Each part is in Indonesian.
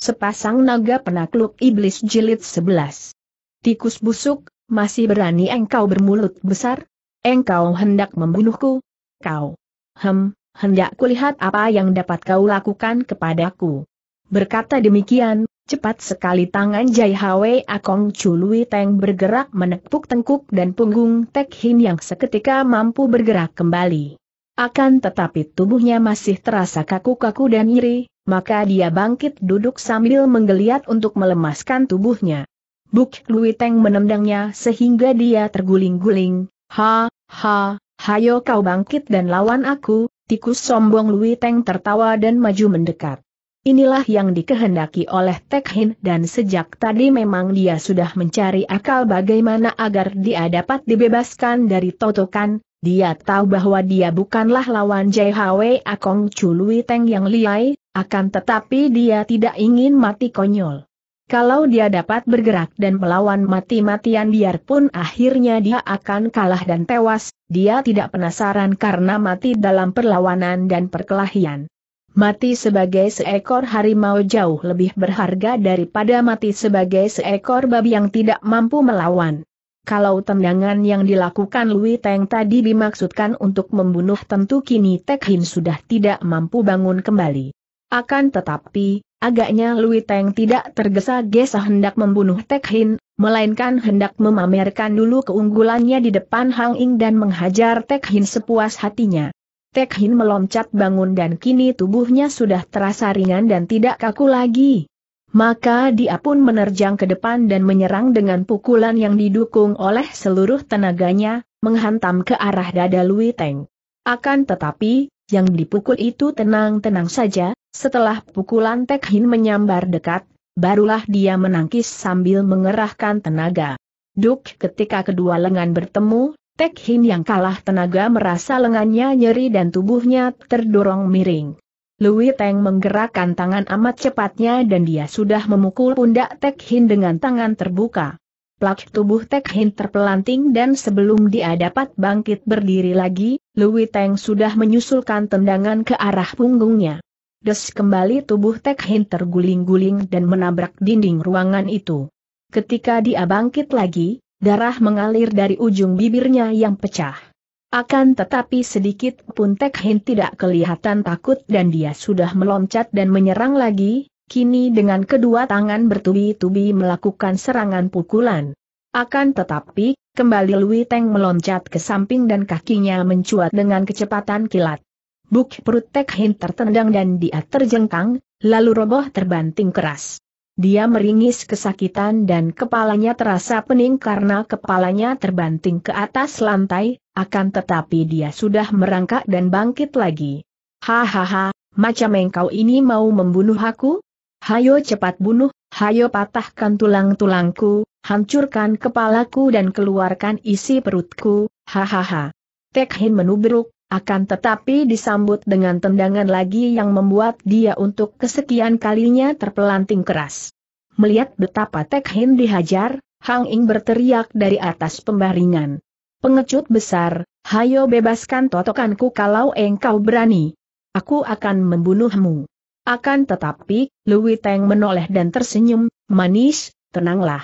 Sepasang naga penakluk iblis jilid 11. Tikus busuk, masih berani engkau bermulut besar? Engkau hendak membunuhku? Kau. Hem, hendak kulihat apa yang dapat kau lakukan kepadaku. Berkata demikian, cepat sekali tangan Jai Hwe Akong Chului Teng bergerak menepuk tengkuk dan punggung Tek Hin yang seketika mampu bergerak kembali. Akan tetapi tubuhnya masih terasa kaku-kaku dan iri maka dia bangkit duduk sambil menggeliat untuk melemaskan tubuhnya. Buk Luiteng menendangnya sehingga dia terguling-guling, ha, ha, hayo kau bangkit dan lawan aku, tikus sombong Luiteng tertawa dan maju mendekat. Inilah yang dikehendaki oleh Tekhin dan sejak tadi memang dia sudah mencari akal bagaimana agar dia dapat dibebaskan dari totokan, dia tahu bahwa dia bukanlah lawan Jai JHW Akong Lui Teng yang liai, akan tetapi dia tidak ingin mati konyol. Kalau dia dapat bergerak dan melawan mati-matian biarpun akhirnya dia akan kalah dan tewas, dia tidak penasaran karena mati dalam perlawanan dan perkelahian. Mati sebagai seekor harimau jauh lebih berharga daripada mati sebagai seekor babi yang tidak mampu melawan. Kalau tendangan yang dilakukan Lui Teng tadi dimaksudkan untuk membunuh tentu kini Tek Hin sudah tidak mampu bangun kembali. Akan tetapi, agaknya Lui Teng tidak tergesa-gesa hendak membunuh Tek Hin, melainkan hendak memamerkan dulu keunggulannya di depan Hang Ing dan menghajar Tek Hin sepuas hatinya. Tek Hin meloncat bangun dan kini tubuhnya sudah terasa ringan dan tidak kaku lagi. Maka dia pun menerjang ke depan dan menyerang dengan pukulan yang didukung oleh seluruh tenaganya, menghantam ke arah dada Lui Teng. Akan tetapi, yang dipukul itu tenang-tenang saja, setelah pukulan Tekhin menyambar dekat, barulah dia menangkis sambil mengerahkan tenaga. Duk ketika kedua lengan bertemu, Tekhin yang kalah tenaga merasa lengannya nyeri dan tubuhnya terdorong miring. Louis Teng menggerakkan tangan amat cepatnya dan dia sudah memukul pundak Tekhin dengan tangan terbuka. Plak tubuh Tekhin terpelanting dan sebelum dia dapat bangkit berdiri lagi, Louis Teng sudah menyusulkan tendangan ke arah punggungnya. Des kembali tubuh Tek Hin terguling-guling dan menabrak dinding ruangan itu. Ketika dia bangkit lagi, darah mengalir dari ujung bibirnya yang pecah. Akan tetapi sedikit pun Tek Hin tidak kelihatan takut dan dia sudah meloncat dan menyerang lagi, kini dengan kedua tangan bertubi-tubi melakukan serangan pukulan. Akan tetapi, kembali Lui Teng meloncat ke samping dan kakinya mencuat dengan kecepatan kilat. Buk perut Tek Hin tertendang dan dia terjengkang, lalu roboh terbanting keras. Dia meringis kesakitan dan kepalanya terasa pening karena kepalanya terbanting ke atas lantai, akan tetapi dia sudah merangkak dan bangkit lagi. Hahaha, macam engkau ini mau membunuh aku? Hayo cepat bunuh, hayo patahkan tulang-tulangku, hancurkan kepalaku dan keluarkan isi perutku, hahaha. Tekhin menubruk, akan tetapi disambut dengan tendangan lagi yang membuat dia untuk kesekian kalinya terpelanting keras. Melihat betapa Tek Hin dihajar, Hang Ing berteriak dari atas pembaringan. Pengecut besar, hayo bebaskan totokanku kalau engkau berani. Aku akan membunuhmu. Akan tetapi, Louis Teng menoleh dan tersenyum, manis, tenanglah.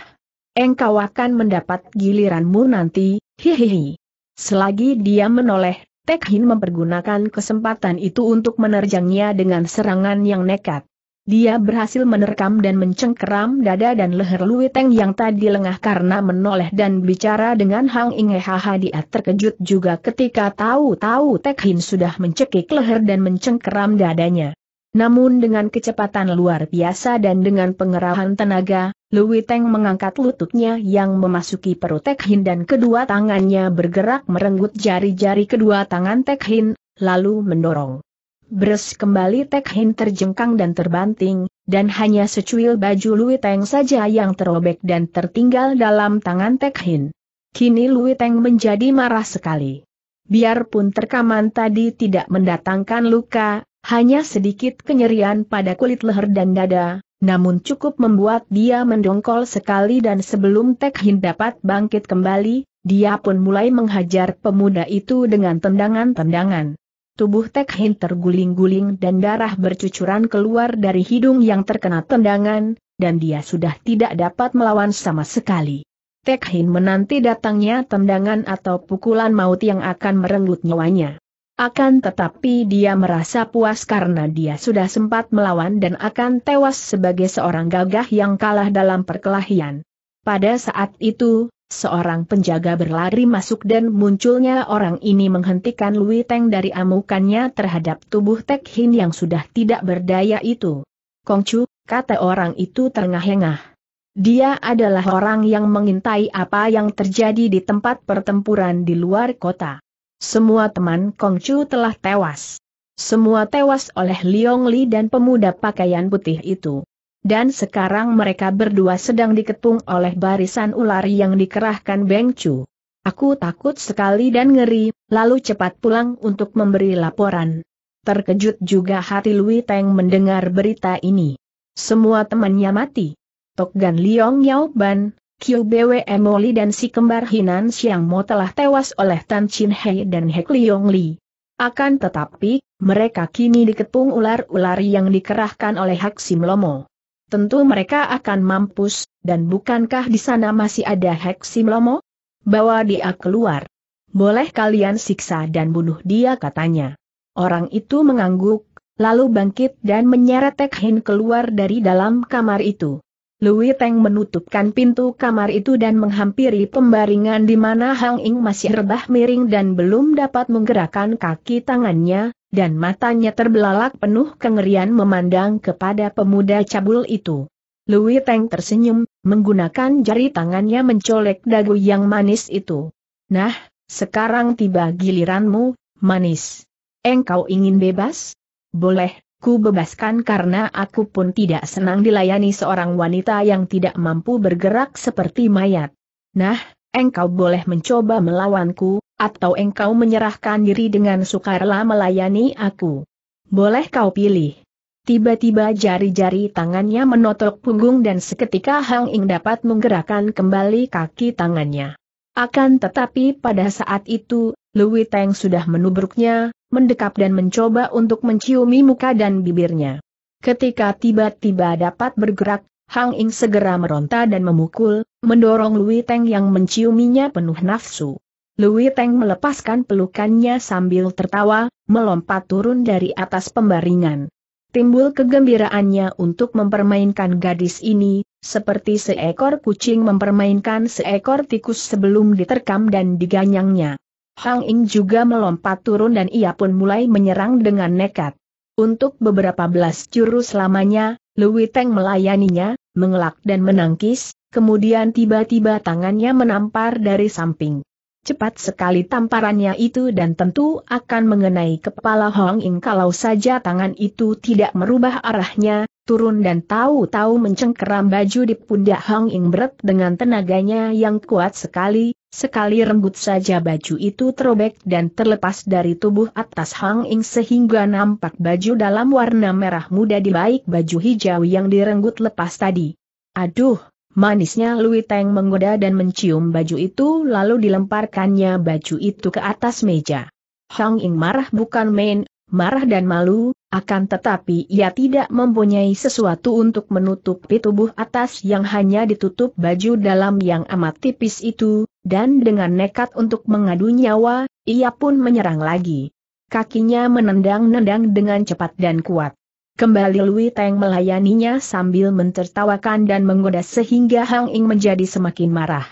Engkau akan mendapat giliranmu nanti, hihihi. Selagi dia menoleh Tek Hin mempergunakan kesempatan itu untuk menerjangnya dengan serangan yang nekat. Dia berhasil menerkam dan mencengkeram dada dan leher Lui Teng yang tadi lengah karena menoleh dan bicara dengan Hang Inge Haha. dia terkejut juga ketika tahu-tahu Tek Hin sudah mencekik leher dan mencengkeram dadanya. Namun dengan kecepatan luar biasa dan dengan pengerahan tenaga, Lui Teng mengangkat lututnya yang memasuki perut Tek Hin dan kedua tangannya bergerak merenggut jari-jari kedua tangan Tek Hin, lalu mendorong. Bres kembali Tek Hin terjengkang dan terbanting, dan hanya secuil baju Lui Teng saja yang terobek dan tertinggal dalam tangan Tek Hin. Kini Lui Teng menjadi marah sekali. Biarpun terkaman tadi tidak mendatangkan luka, hanya sedikit kenyerian pada kulit leher dan dada, namun cukup membuat dia mendongkol sekali dan sebelum Tek Hin dapat bangkit kembali, dia pun mulai menghajar pemuda itu dengan tendangan-tendangan. Tubuh Tek Hin terguling-guling dan darah bercucuran keluar dari hidung yang terkena tendangan, dan dia sudah tidak dapat melawan sama sekali. Tek Hin menanti datangnya tendangan atau pukulan maut yang akan merenggut nyawanya. Akan tetapi dia merasa puas karena dia sudah sempat melawan dan akan tewas sebagai seorang gagah yang kalah dalam perkelahian. Pada saat itu, seorang penjaga berlari masuk dan munculnya orang ini menghentikan Lui Teng dari amukannya terhadap tubuh Tek Hin yang sudah tidak berdaya itu. Kongcu, kata orang itu terengah-engah. Dia adalah orang yang mengintai apa yang terjadi di tempat pertempuran di luar kota. Semua teman Kongcu telah tewas. Semua tewas oleh Liong Li dan pemuda pakaian putih itu. Dan sekarang mereka berdua sedang diketung oleh barisan ular yang dikerahkan Beng Chu. Aku takut sekali dan ngeri, lalu cepat pulang untuk memberi laporan. Terkejut juga hati Lui Teng mendengar berita ini. Semua temannya mati. Tok Gan Liong Yao Ban, Bwe Emoli dan si kembar Hinan Siang Mo telah tewas oleh Tan Chin Hei dan Hek Liong Li. Akan tetapi, mereka kini diketung ular-ular yang dikerahkan oleh Hak Sim Lomo. Tentu mereka akan mampus, dan bukankah di sana masih ada Hek Sim Lomo? Bawa dia keluar. Boleh kalian siksa dan bunuh dia katanya. Orang itu mengangguk, lalu bangkit dan menyeret Hin keluar dari dalam kamar itu. Louis Teng menutupkan pintu kamar itu dan menghampiri pembaringan di mana Hang Ing masih rebah miring dan belum dapat menggerakkan kaki tangannya, dan matanya terbelalak penuh kengerian memandang kepada pemuda cabul itu. Louis Teng tersenyum, menggunakan jari tangannya mencolek dagu yang manis itu. Nah, sekarang tiba giliranmu, manis. Engkau ingin bebas? Boleh, ku bebaskan karena aku pun tidak senang dilayani seorang wanita yang tidak mampu bergerak seperti mayat. Nah, engkau boleh mencoba melawanku, atau engkau menyerahkan diri dengan sukarela melayani aku. Boleh kau pilih. Tiba-tiba jari-jari tangannya menotok punggung dan seketika Hang Ing dapat menggerakkan kembali kaki tangannya. Akan tetapi pada saat itu, Louis Teng sudah menubruknya, mendekap dan mencoba untuk menciumi muka dan bibirnya. Ketika tiba-tiba dapat bergerak, Hang Ing segera meronta dan memukul, mendorong Louis Teng yang menciuminya penuh nafsu. Louis Teng melepaskan pelukannya sambil tertawa, melompat turun dari atas pembaringan. Timbul kegembiraannya untuk mempermainkan gadis ini, seperti seekor kucing mempermainkan seekor tikus sebelum diterkam dan diganyangnya. Hang Ing juga melompat turun dan ia pun mulai menyerang dengan nekat. Untuk beberapa belas jurus lamanya, Lui Teng melayaninya, mengelak dan menangkis, kemudian tiba-tiba tangannya menampar dari samping. Cepat sekali tamparannya itu dan tentu akan mengenai kepala Hong Ing kalau saja tangan itu tidak merubah arahnya, turun dan tahu-tahu mencengkeram baju di pundak Hang Ingbert dengan tenaganya yang kuat sekali, sekali rembut saja baju itu terobek dan terlepas dari tubuh atas Hang Ing sehingga nampak baju dalam warna merah muda di baik baju hijau yang direnggut lepas tadi. Aduh, Manisnya Lui Teng menggoda dan mencium baju itu lalu dilemparkannya baju itu ke atas meja. Hang Ing marah bukan main, marah dan malu, akan tetapi ia tidak mempunyai sesuatu untuk menutupi tubuh atas yang hanya ditutup baju dalam yang amat tipis itu, dan dengan nekat untuk mengadu nyawa, ia pun menyerang lagi. Kakinya menendang-nendang dengan cepat dan kuat. Kembali Lui Teng melayaninya sambil mentertawakan dan menggoda sehingga Hang Ing menjadi semakin marah.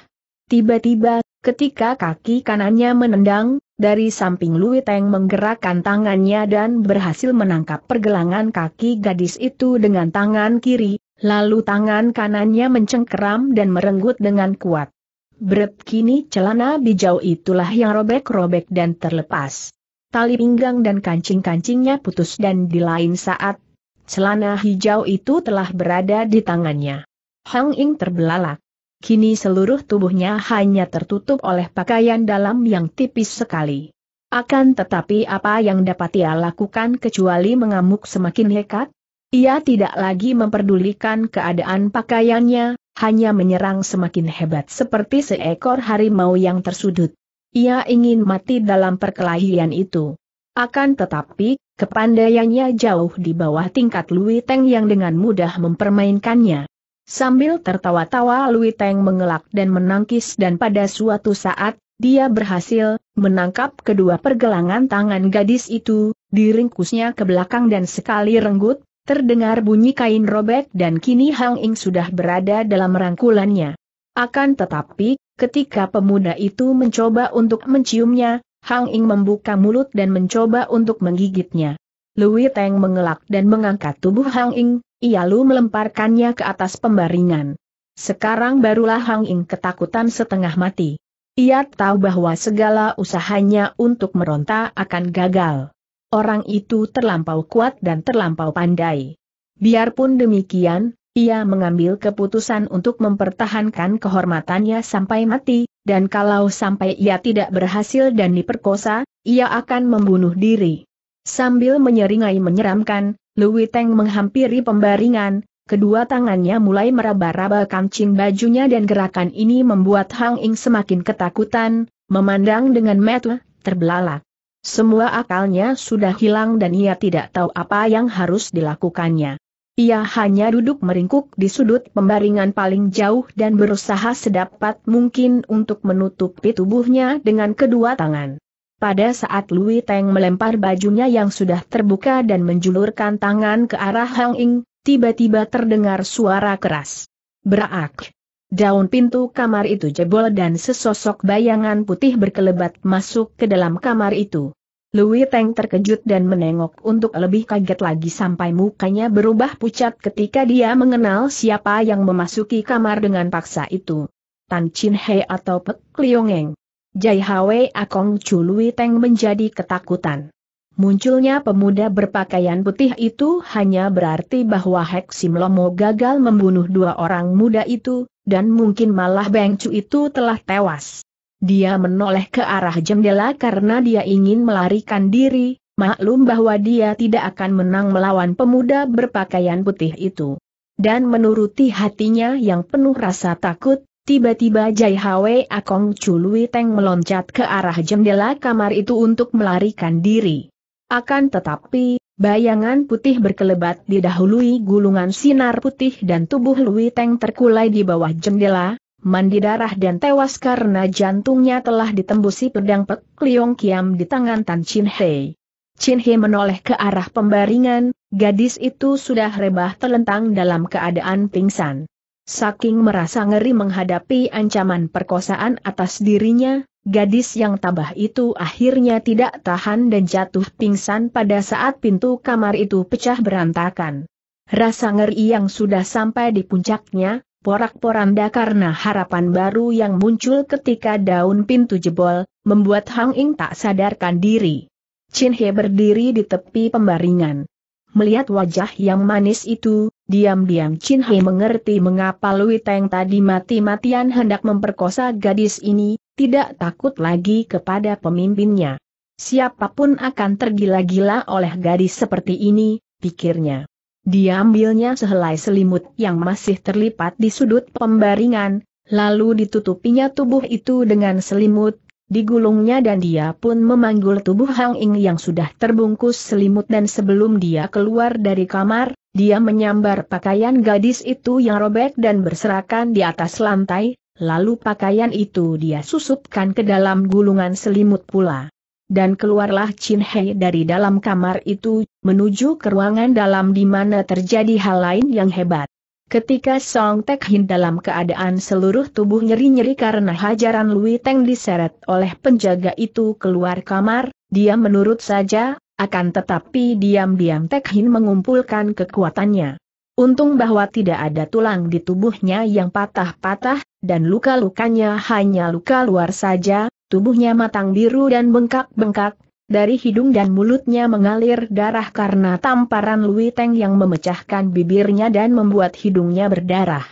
Tiba-tiba, ketika kaki kanannya menendang, dari samping Lui Teng menggerakkan tangannya dan berhasil menangkap pergelangan kaki gadis itu dengan tangan kiri, lalu tangan kanannya mencengkeram dan merenggut dengan kuat. Beret kini celana bijau itulah yang robek-robek dan terlepas. Tali pinggang dan kancing-kancingnya putus dan di lain saat, celana hijau itu telah berada di tangannya. Hang Ing terbelalak kini seluruh tubuhnya hanya tertutup oleh pakaian dalam yang tipis sekali. Akan tetapi apa yang dapat ia lakukan kecuali mengamuk semakin hekat? Ia tidak lagi memperdulikan keadaan pakaiannya, hanya menyerang semakin hebat seperti seekor harimau yang tersudut. Ia ingin mati dalam perkelahian itu. Akan tetapi, kepandaiannya jauh di bawah tingkat Louis Teng yang dengan mudah mempermainkannya. Sambil tertawa-tawa Lui Teng mengelak dan menangkis dan pada suatu saat, dia berhasil menangkap kedua pergelangan tangan gadis itu, diringkusnya ke belakang dan sekali renggut, terdengar bunyi kain robek dan kini Hang Ing sudah berada dalam rangkulannya. Akan tetapi, ketika pemuda itu mencoba untuk menciumnya, Hang Ing membuka mulut dan mencoba untuk menggigitnya. Lui Teng mengelak dan mengangkat tubuh Hang Ying. ia lalu melemparkannya ke atas pembaringan. Sekarang barulah Hang Ying ketakutan setengah mati. Ia tahu bahwa segala usahanya untuk meronta akan gagal. Orang itu terlampau kuat dan terlampau pandai. Biarpun demikian, ia mengambil keputusan untuk mempertahankan kehormatannya sampai mati, dan kalau sampai ia tidak berhasil dan diperkosa, ia akan membunuh diri. Sambil menyeringai menyeramkan, Louis Teng menghampiri pembaringan, kedua tangannya mulai meraba-raba kancing bajunya dan gerakan ini membuat Hang Ying semakin ketakutan, memandang dengan metu, terbelalak. Semua akalnya sudah hilang dan ia tidak tahu apa yang harus dilakukannya. Ia hanya duduk meringkuk di sudut pembaringan paling jauh dan berusaha sedapat mungkin untuk menutupi tubuhnya dengan kedua tangan. Pada saat Lui Teng melempar bajunya yang sudah terbuka dan menjulurkan tangan ke arah Hang Ing, tiba-tiba terdengar suara keras. Berak! Daun pintu kamar itu jebol dan sesosok bayangan putih berkelebat masuk ke dalam kamar itu. Louis Teng terkejut dan menengok untuk lebih kaget lagi sampai mukanya berubah pucat ketika dia mengenal siapa yang memasuki kamar dengan paksa itu. Tan Chin Hei atau Pek Eng. Jai Hwe Akong Chului Teng menjadi ketakutan. Munculnya pemuda berpakaian putih itu hanya berarti bahwa Hek Simlomo gagal membunuh dua orang muda itu, dan mungkin malah Beng Chu itu telah tewas. Dia menoleh ke arah jendela karena dia ingin melarikan diri, maklum bahwa dia tidak akan menang melawan pemuda berpakaian putih itu. Dan menuruti hatinya yang penuh rasa takut, Tiba-tiba Jai Hwe Akong Chului Teng meloncat ke arah jendela kamar itu untuk melarikan diri. Akan tetapi, bayangan putih berkelebat didahului gulungan sinar putih dan tubuh Lui Teng terkulai di bawah jendela, mandi darah dan tewas karena jantungnya telah ditembusi pedang Pek Liong Kiam di tangan Tan Chin Hei. Chin Hei menoleh ke arah pembaringan, gadis itu sudah rebah telentang dalam keadaan pingsan. Saking merasa ngeri menghadapi ancaman perkosaan atas dirinya, gadis yang tabah itu akhirnya tidak tahan dan jatuh pingsan pada saat pintu kamar itu pecah berantakan. Rasa ngeri yang sudah sampai di puncaknya, porak-poranda karena harapan baru yang muncul ketika daun pintu jebol, membuat Hang Ing tak sadarkan diri. Chin He berdiri di tepi pembaringan. Melihat wajah yang manis itu, Diam-diam Chin Hei mengerti mengapa Lui Teng tadi mati-matian hendak memperkosa gadis ini, tidak takut lagi kepada pemimpinnya. Siapapun akan tergila-gila oleh gadis seperti ini, pikirnya. Diambilnya sehelai selimut yang masih terlipat di sudut pembaringan, lalu ditutupinya tubuh itu dengan selimut, digulungnya dan dia pun memanggul tubuh Hang Ing yang sudah terbungkus selimut dan sebelum dia keluar dari kamar, dia menyambar pakaian gadis itu yang robek dan berserakan di atas lantai, lalu pakaian itu dia susupkan ke dalam gulungan selimut pula. Dan keluarlah Chin Hei dari dalam kamar itu, menuju ke ruangan dalam di mana terjadi hal lain yang hebat. Ketika Song Tek Hin dalam keadaan seluruh tubuh nyeri-nyeri karena hajaran Lui Teng diseret oleh penjaga itu keluar kamar, dia menurut saja, akan tetapi diam-diam Tekhin mengumpulkan kekuatannya. Untung bahwa tidak ada tulang di tubuhnya yang patah-patah, dan luka-lukanya hanya luka luar saja, tubuhnya matang biru dan bengkak-bengkak, dari hidung dan mulutnya mengalir darah karena tamparan Lui Teng yang memecahkan bibirnya dan membuat hidungnya berdarah.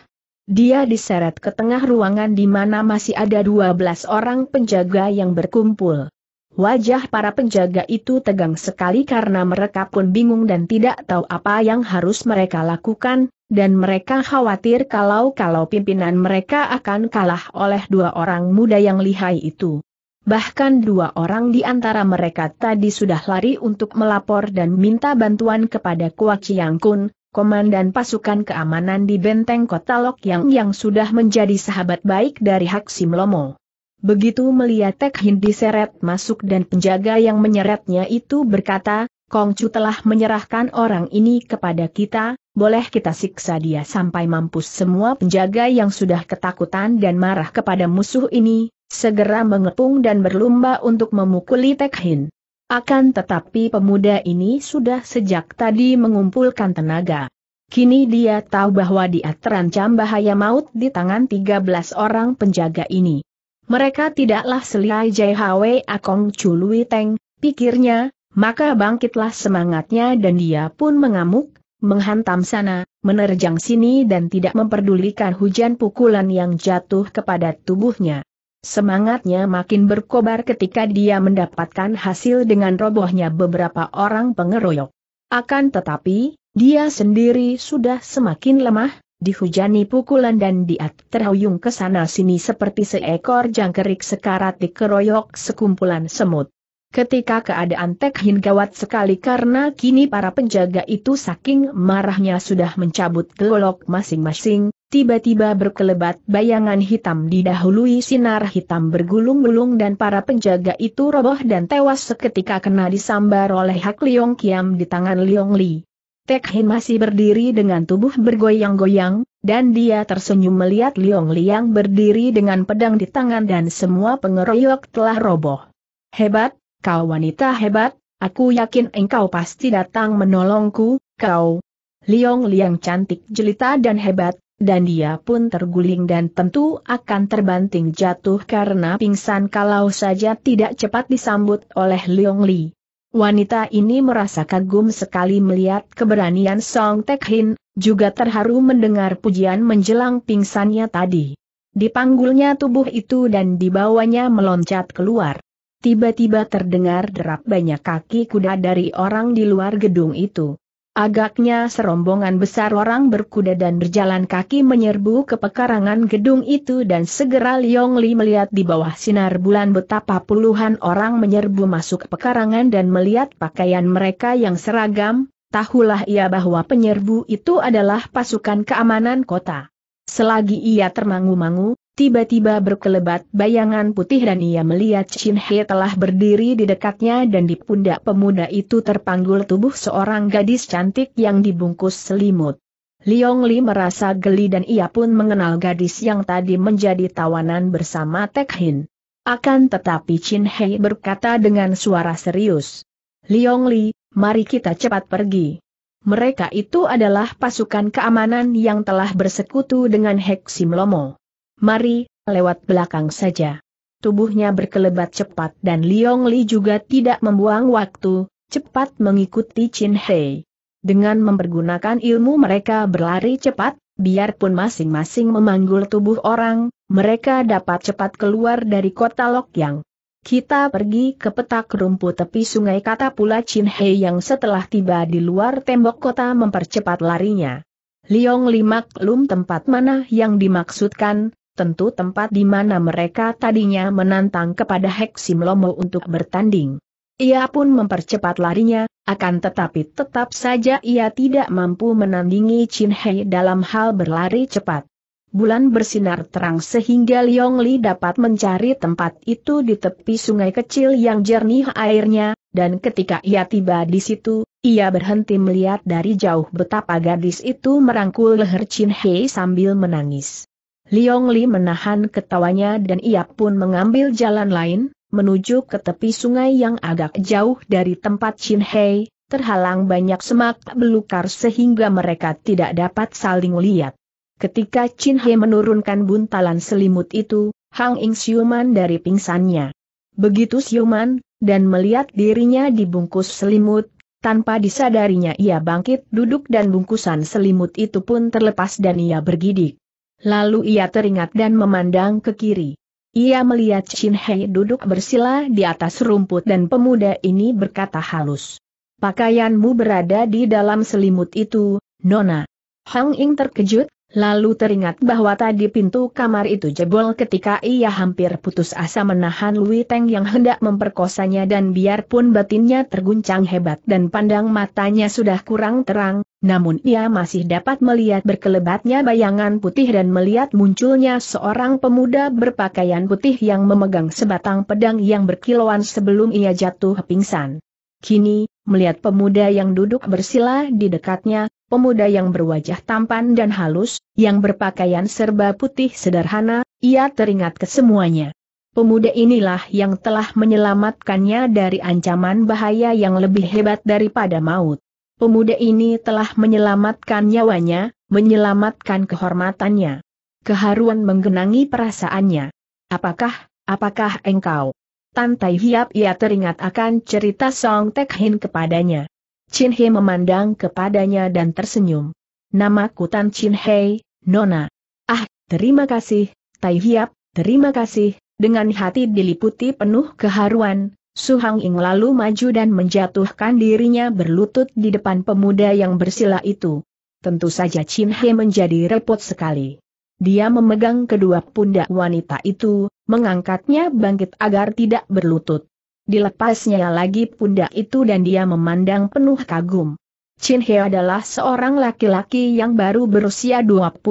Dia diseret ke tengah ruangan di mana masih ada 12 orang penjaga yang berkumpul. Wajah para penjaga itu tegang sekali karena mereka pun bingung dan tidak tahu apa yang harus mereka lakukan, dan mereka khawatir kalau-kalau pimpinan mereka akan kalah oleh dua orang muda yang lihai itu. Bahkan dua orang di antara mereka tadi sudah lari untuk melapor dan minta bantuan kepada Kuak Chiang Kun, komandan pasukan keamanan di benteng kota Lok Yang yang sudah menjadi sahabat baik dari Haksim Lomo. Begitu melihat Tek Hin diseret masuk dan penjaga yang menyeretnya itu berkata, Kong Kongcu telah menyerahkan orang ini kepada kita, boleh kita siksa dia sampai mampus semua penjaga yang sudah ketakutan dan marah kepada musuh ini, segera mengepung dan berlumba untuk memukuli Tek Hin. Akan tetapi pemuda ini sudah sejak tadi mengumpulkan tenaga. Kini dia tahu bahwa dia terancam bahaya maut di tangan 13 orang penjaga ini. Mereka tidaklah selihai JHW Akong Chului Teng, pikirnya, maka bangkitlah semangatnya dan dia pun mengamuk, menghantam sana, menerjang sini dan tidak memperdulikan hujan pukulan yang jatuh kepada tubuhnya. Semangatnya makin berkobar ketika dia mendapatkan hasil dengan robohnya beberapa orang pengeroyok. Akan tetapi, dia sendiri sudah semakin lemah, dihujani pukulan dan dia terhuyung ke sana sini seperti seekor jangkrik sekarat dikeroyok sekumpulan semut. Ketika keadaan Tek Hin gawat sekali karena kini para penjaga itu saking marahnya sudah mencabut golok masing-masing, tiba-tiba berkelebat bayangan hitam didahului sinar hitam bergulung-gulung dan para penjaga itu roboh dan tewas seketika kena disambar oleh Hak Liong Kiam di tangan Liong Li. Tekhin masih berdiri dengan tubuh bergoyang-goyang, dan dia tersenyum melihat Liong Liang berdiri dengan pedang di tangan dan semua pengeroyok telah roboh. Hebat, kau wanita hebat, aku yakin engkau pasti datang menolongku, kau. Liong Liang cantik jelita dan hebat, dan dia pun terguling dan tentu akan terbanting jatuh karena pingsan kalau saja tidak cepat disambut oleh Liong Li. Wanita ini merasa kagum sekali melihat keberanian Song Tek Hin, juga terharu mendengar pujian menjelang pingsannya tadi. Dipanggulnya tubuh itu dan dibawanya meloncat keluar. Tiba-tiba terdengar derap banyak kaki kuda dari orang di luar gedung itu. Agaknya serombongan besar orang berkuda dan berjalan kaki menyerbu ke pekarangan gedung itu dan segera Liong Li melihat di bawah sinar bulan betapa puluhan orang menyerbu masuk pekarangan dan melihat pakaian mereka yang seragam, tahulah ia bahwa penyerbu itu adalah pasukan keamanan kota. Selagi ia termangu-mangu, Tiba-tiba berkelebat bayangan putih dan ia melihat Chin He telah berdiri di dekatnya dan di pundak pemuda itu terpanggul tubuh seorang gadis cantik yang dibungkus selimut. Liong Li merasa geli dan ia pun mengenal gadis yang tadi menjadi tawanan bersama Tek Hin. Akan tetapi Chin He berkata dengan suara serius. Liong Li, mari kita cepat pergi. Mereka itu adalah pasukan keamanan yang telah bersekutu dengan Heksim Lomo mari, lewat belakang saja. Tubuhnya berkelebat cepat dan Liong Li juga tidak membuang waktu, cepat mengikuti Chin Hei. Dengan mempergunakan ilmu mereka berlari cepat, biarpun masing-masing memanggul tubuh orang, mereka dapat cepat keluar dari kota Lokyang. Kita pergi ke petak rumput tepi sungai kata pula Chin Hei yang setelah tiba di luar tembok kota mempercepat larinya. Liong Li maklum tempat mana yang dimaksudkan, tentu tempat di mana mereka tadinya menantang kepada Heksim Lomo untuk bertanding. Ia pun mempercepat larinya, akan tetapi tetap saja ia tidak mampu menandingi Chin Hei dalam hal berlari cepat. Bulan bersinar terang sehingga Liong Li dapat mencari tempat itu di tepi sungai kecil yang jernih airnya, dan ketika ia tiba di situ, ia berhenti melihat dari jauh betapa gadis itu merangkul leher Chin Hei sambil menangis. Liong Li menahan ketawanya dan ia pun mengambil jalan lain, menuju ke tepi sungai yang agak jauh dari tempat Chin Hei, terhalang banyak semak belukar sehingga mereka tidak dapat saling lihat. Ketika Chin Hei menurunkan buntalan selimut itu, Hang Ing siuman dari pingsannya. Begitu siuman, dan melihat dirinya dibungkus selimut, tanpa disadarinya ia bangkit duduk dan bungkusan selimut itu pun terlepas dan ia bergidik. Lalu ia teringat dan memandang ke kiri. Ia melihat Shin Hei duduk bersila di atas rumput dan pemuda ini berkata halus. Pakaianmu berada di dalam selimut itu, Nona. Hang Ying terkejut, Lalu teringat bahwa tadi pintu kamar itu jebol ketika ia hampir putus asa menahan Lui Teng yang hendak memperkosanya dan biarpun batinnya terguncang hebat dan pandang matanya sudah kurang terang, namun ia masih dapat melihat berkelebatnya bayangan putih dan melihat munculnya seorang pemuda berpakaian putih yang memegang sebatang pedang yang berkilauan sebelum ia jatuh pingsan. Kini, Melihat pemuda yang duduk bersila di dekatnya, pemuda yang berwajah tampan dan halus, yang berpakaian serba putih sederhana, ia teringat kesemuanya. Pemuda inilah yang telah menyelamatkannya dari ancaman bahaya yang lebih hebat daripada maut. Pemuda ini telah menyelamatkan nyawanya, menyelamatkan kehormatannya. Keharuan menggenangi perasaannya. Apakah, apakah engkau? Tan Tai Hiap ia teringat akan cerita Song Tek Hin kepadanya. Chin He memandang kepadanya dan tersenyum. Namaku Tan Chin He, Nona. Ah, terima kasih, Tai Hiap, terima kasih. Dengan hati diliputi penuh keharuan, Su Hang Ing lalu maju dan menjatuhkan dirinya berlutut di depan pemuda yang bersila itu. Tentu saja Chin He menjadi repot sekali. Dia memegang kedua pundak wanita itu, mengangkatnya bangkit agar tidak berlutut. Dilepasnya lagi pundak itu dan dia memandang penuh kagum. Chin He adalah seorang laki-laki yang baru berusia 25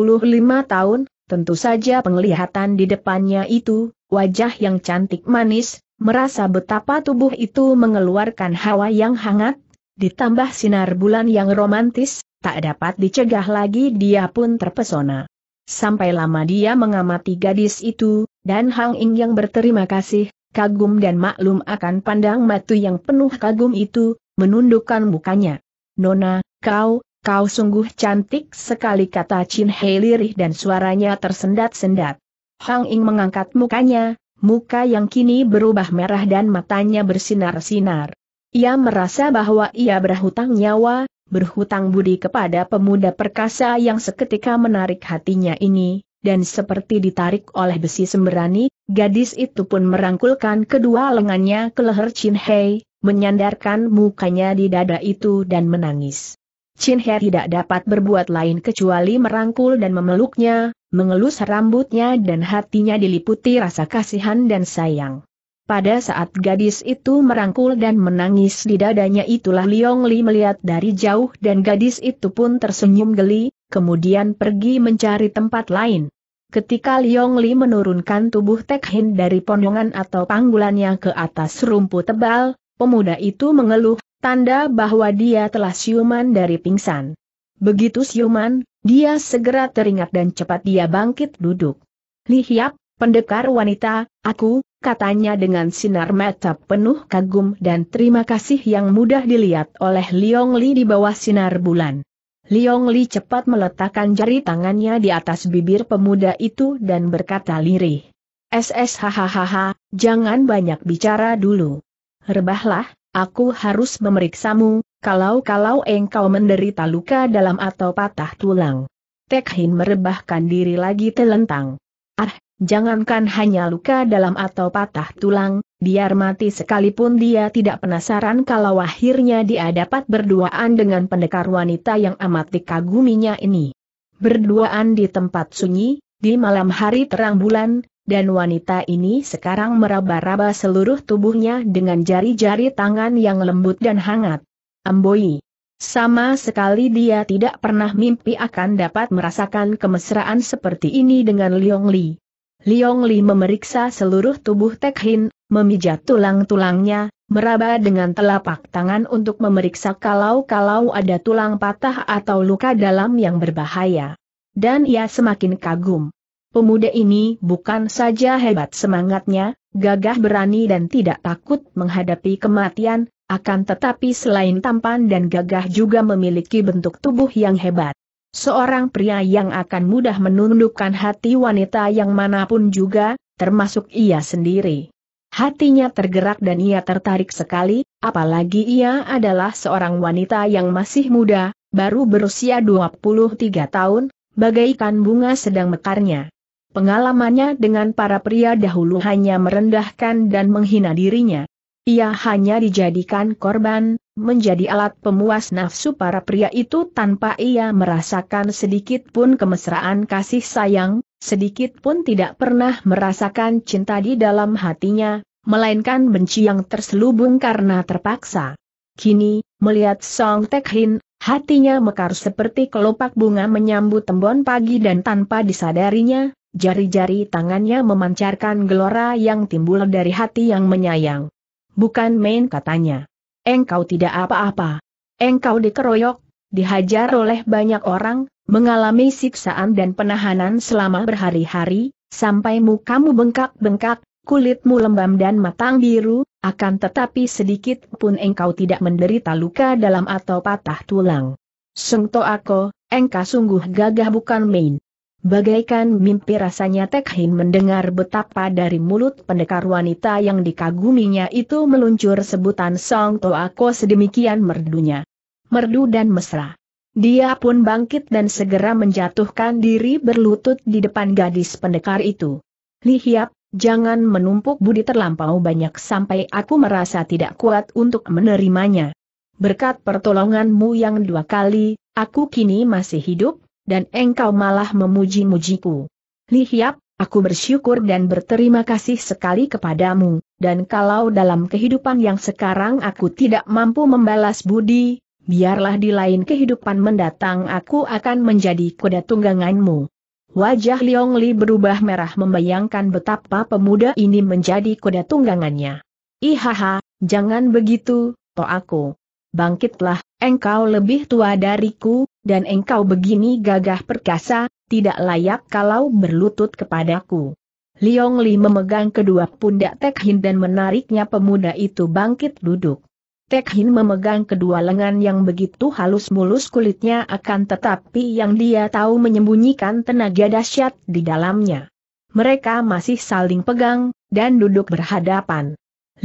tahun, tentu saja penglihatan di depannya itu, wajah yang cantik manis, merasa betapa tubuh itu mengeluarkan hawa yang hangat, ditambah sinar bulan yang romantis, tak dapat dicegah lagi dia pun terpesona. Sampai lama dia mengamati gadis itu, dan Hang Ing yang berterima kasih, kagum dan maklum akan pandang matu yang penuh kagum itu, menundukkan mukanya. Nona, kau, kau sungguh cantik sekali kata Chin Hei lirih dan suaranya tersendat-sendat. Hang Ing mengangkat mukanya, muka yang kini berubah merah dan matanya bersinar-sinar. Ia merasa bahwa ia berhutang nyawa, berhutang budi kepada pemuda perkasa yang seketika menarik hatinya ini, dan seperti ditarik oleh besi sembrani gadis itu pun merangkulkan kedua lengannya ke leher Chin Hei, menyandarkan mukanya di dada itu dan menangis. Chin Hei tidak dapat berbuat lain kecuali merangkul dan memeluknya, mengelus rambutnya dan hatinya diliputi rasa kasihan dan sayang. Pada saat gadis itu merangkul dan menangis di dadanya itulah Liong Li melihat dari jauh dan gadis itu pun tersenyum geli, kemudian pergi mencari tempat lain. Ketika Liong Li menurunkan tubuh Tekhin dari ponongan atau panggulannya ke atas rumput tebal, pemuda itu mengeluh, tanda bahwa dia telah siuman dari pingsan. Begitu siuman, dia segera teringat dan cepat dia bangkit duduk. Li Hiap, pendekar wanita, aku, katanya dengan sinar mata penuh kagum dan terima kasih yang mudah dilihat oleh Liong Li di bawah sinar bulan. Liong Li cepat meletakkan jari tangannya di atas bibir pemuda itu dan berkata lirih. SS hahaha, jangan banyak bicara dulu. Rebahlah, aku harus memeriksamu, kalau-kalau engkau menderita luka dalam atau patah tulang. Tekhin merebahkan diri lagi telentang. Ah, Jangankan hanya luka dalam atau patah tulang, biar mati sekalipun dia tidak penasaran kalau akhirnya dia dapat berduaan dengan pendekar wanita yang amat dikaguminya ini. Berduaan di tempat sunyi, di malam hari terang bulan, dan wanita ini sekarang meraba-raba seluruh tubuhnya dengan jari-jari tangan yang lembut dan hangat. Amboi. Sama sekali dia tidak pernah mimpi akan dapat merasakan kemesraan seperti ini dengan Liong Li. Liong Li memeriksa seluruh tubuh Tek Hin, memijat tulang-tulangnya, meraba dengan telapak tangan untuk memeriksa kalau-kalau ada tulang patah atau luka dalam yang berbahaya. Dan ia semakin kagum. Pemuda ini bukan saja hebat semangatnya, gagah berani dan tidak takut menghadapi kematian, akan tetapi selain tampan dan gagah juga memiliki bentuk tubuh yang hebat. Seorang pria yang akan mudah menundukkan hati wanita yang manapun juga, termasuk ia sendiri. Hatinya tergerak dan ia tertarik sekali, apalagi ia adalah seorang wanita yang masih muda, baru berusia 23 tahun, bagaikan bunga sedang mekarnya. Pengalamannya dengan para pria dahulu hanya merendahkan dan menghina dirinya. Ia hanya dijadikan korban, menjadi alat pemuas nafsu para pria itu tanpa ia merasakan sedikit pun kemesraan kasih sayang, sedikit pun tidak pernah merasakan cinta di dalam hatinya, melainkan benci yang terselubung karena terpaksa. Kini, melihat Song Tek Hin, hatinya mekar seperti kelopak bunga menyambut tembon pagi dan tanpa disadarinya, jari-jari tangannya memancarkan gelora yang timbul dari hati yang menyayang. Bukan main katanya. Engkau tidak apa-apa. Engkau dikeroyok, dihajar oleh banyak orang, mengalami siksaan dan penahanan selama berhari-hari, sampai mukamu bengkak-bengkak, kulitmu lembam dan matang biru, akan tetapi sedikit pun engkau tidak menderita luka dalam atau patah tulang. Sungto aku, engkau sungguh gagah bukan main. Bagaikan mimpi rasanya Tekhin mendengar betapa dari mulut pendekar wanita yang dikaguminya itu meluncur sebutan Song Toako sedemikian merdunya. Merdu dan mesra. Dia pun bangkit dan segera menjatuhkan diri berlutut di depan gadis pendekar itu. Lihiap, jangan menumpuk budi terlampau banyak sampai aku merasa tidak kuat untuk menerimanya. Berkat pertolonganmu yang dua kali, aku kini masih hidup, dan engkau malah memuji-mujiku. Li Hiap, aku bersyukur dan berterima kasih sekali kepadamu, dan kalau dalam kehidupan yang sekarang aku tidak mampu membalas budi, biarlah di lain kehidupan mendatang aku akan menjadi kuda tungganganmu. Wajah Liong Li berubah merah membayangkan betapa pemuda ini menjadi kuda tunggangannya. Ihaha, jangan begitu, to aku. Bangkitlah, engkau lebih tua dariku, dan engkau begini gagah perkasa, tidak layak kalau berlutut kepadaku. Liong Li memegang kedua pundak Tek Hin dan menariknya pemuda itu bangkit duduk. Tek Hin memegang kedua lengan yang begitu halus mulus kulitnya akan tetapi yang dia tahu menyembunyikan tenaga dahsyat di dalamnya. Mereka masih saling pegang, dan duduk berhadapan.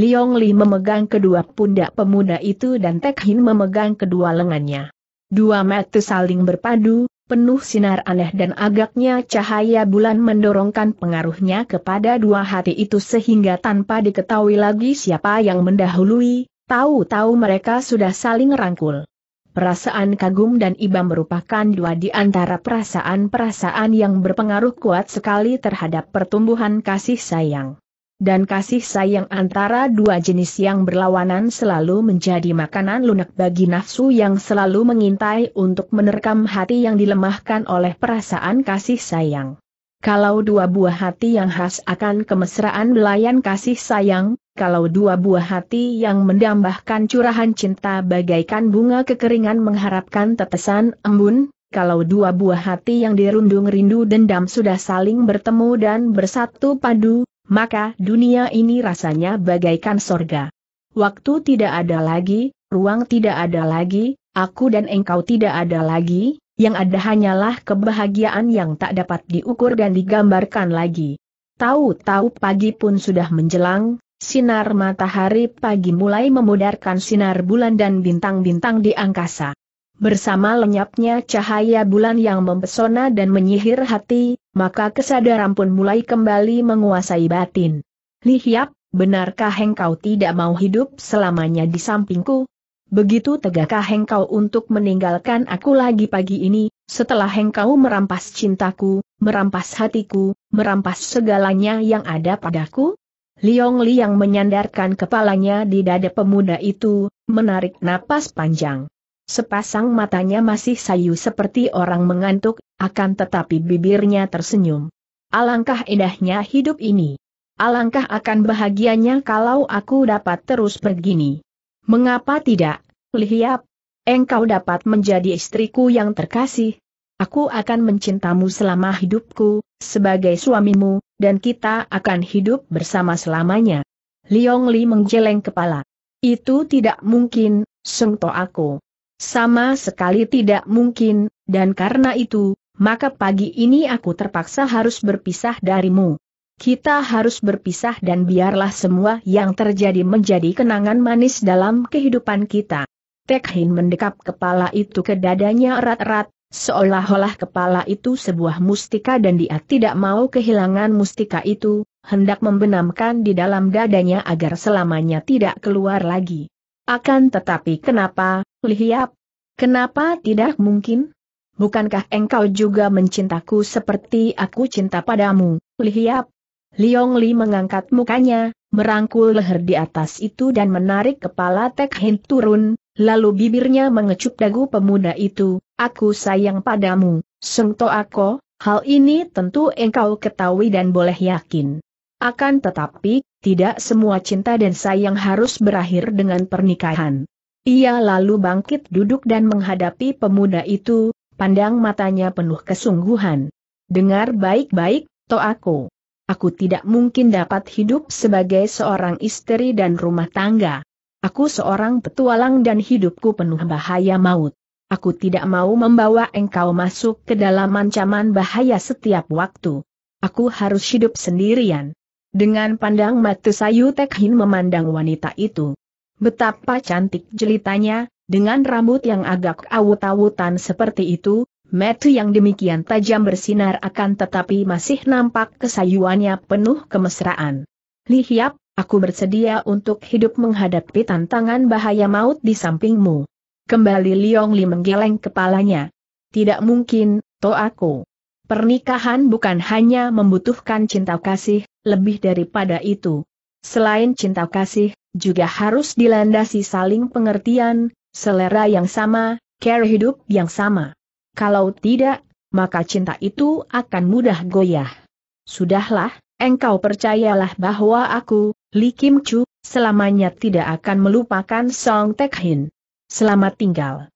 Liong Li memegang kedua pundak pemuda itu dan Tek Hin memegang kedua lengannya. Dua mata saling berpadu, penuh sinar aneh dan agaknya cahaya bulan mendorongkan pengaruhnya kepada dua hati itu sehingga tanpa diketahui lagi siapa yang mendahului, tahu-tahu mereka sudah saling rangkul. Perasaan kagum dan iba merupakan dua di antara perasaan-perasaan yang berpengaruh kuat sekali terhadap pertumbuhan kasih sayang dan kasih sayang antara dua jenis yang berlawanan selalu menjadi makanan lunak bagi nafsu yang selalu mengintai untuk menerkam hati yang dilemahkan oleh perasaan kasih sayang. Kalau dua buah hati yang khas akan kemesraan belayan kasih sayang, kalau dua buah hati yang mendambahkan curahan cinta bagaikan bunga kekeringan mengharapkan tetesan embun, kalau dua buah hati yang dirundung rindu dendam sudah saling bertemu dan bersatu padu, maka dunia ini rasanya bagaikan sorga. Waktu tidak ada lagi, ruang tidak ada lagi, aku dan engkau tidak ada lagi, yang ada hanyalah kebahagiaan yang tak dapat diukur dan digambarkan lagi. Tahu-tahu pagi pun sudah menjelang, sinar matahari pagi mulai memudarkan sinar bulan dan bintang-bintang di angkasa. Bersama lenyapnya cahaya bulan yang mempesona dan menyihir hati, maka kesadaran pun mulai kembali menguasai batin. Lihiap, benarkah engkau tidak mau hidup selamanya di sampingku? Begitu tegakkah engkau untuk meninggalkan aku lagi pagi ini, setelah engkau merampas cintaku, merampas hatiku, merampas segalanya yang ada padaku? Liong Li yang menyandarkan kepalanya di dada pemuda itu, menarik napas panjang. Sepasang matanya masih sayu seperti orang mengantuk, akan tetapi bibirnya tersenyum. Alangkah indahnya hidup ini. Alangkah akan bahagianya kalau aku dapat terus begini. Mengapa tidak, Lihiap? Engkau dapat menjadi istriku yang terkasih. Aku akan mencintamu selama hidupku, sebagai suamimu, dan kita akan hidup bersama selamanya. Liong Li menggeleng kepala. Itu tidak mungkin, Sungto aku. Sama sekali tidak mungkin, dan karena itu, maka pagi ini aku terpaksa harus berpisah darimu. Kita harus berpisah dan biarlah semua yang terjadi menjadi kenangan manis dalam kehidupan kita. Tekhin mendekap kepala itu ke dadanya erat-erat, seolah-olah kepala itu sebuah mustika dan dia tidak mau kehilangan mustika itu, hendak membenamkan di dalam dadanya agar selamanya tidak keluar lagi. Akan tetapi kenapa, Lihiap? Kenapa tidak mungkin? Bukankah engkau juga mencintaku seperti aku cinta padamu, Lihiap? Liong Li mengangkat mukanya, merangkul leher di atas itu dan menarik kepala Tek Hin turun, lalu bibirnya mengecup dagu pemuda itu, aku sayang padamu, Seng To Ako, hal ini tentu engkau ketahui dan boleh yakin. Akan tetapi, tidak semua cinta dan sayang harus berakhir dengan pernikahan. Ia lalu bangkit duduk dan menghadapi pemuda itu, pandang matanya penuh kesungguhan. Dengar baik-baik, aku. Aku tidak mungkin dapat hidup sebagai seorang istri dan rumah tangga. Aku seorang petualang dan hidupku penuh bahaya maut. Aku tidak mau membawa engkau masuk ke dalam ancaman bahaya setiap waktu. Aku harus hidup sendirian. Dengan pandang mata Sayu Tekhin memandang wanita itu. Betapa cantik jelitanya, dengan rambut yang agak awut-awutan seperti itu, mata yang demikian tajam bersinar akan tetapi masih nampak kesayuannya penuh kemesraan. Li Hiap, aku bersedia untuk hidup menghadapi tantangan bahaya maut di sampingmu. Kembali Liong Li menggeleng kepalanya. Tidak mungkin, to aku. Pernikahan bukan hanya membutuhkan cinta kasih, lebih daripada itu. Selain cinta kasih, juga harus dilandasi saling pengertian, selera yang sama, care hidup yang sama. Kalau tidak, maka cinta itu akan mudah goyah. Sudahlah, engkau percayalah bahwa aku, Li Kim Chu, selamanya tidak akan melupakan Song Tek Hin. Selamat tinggal.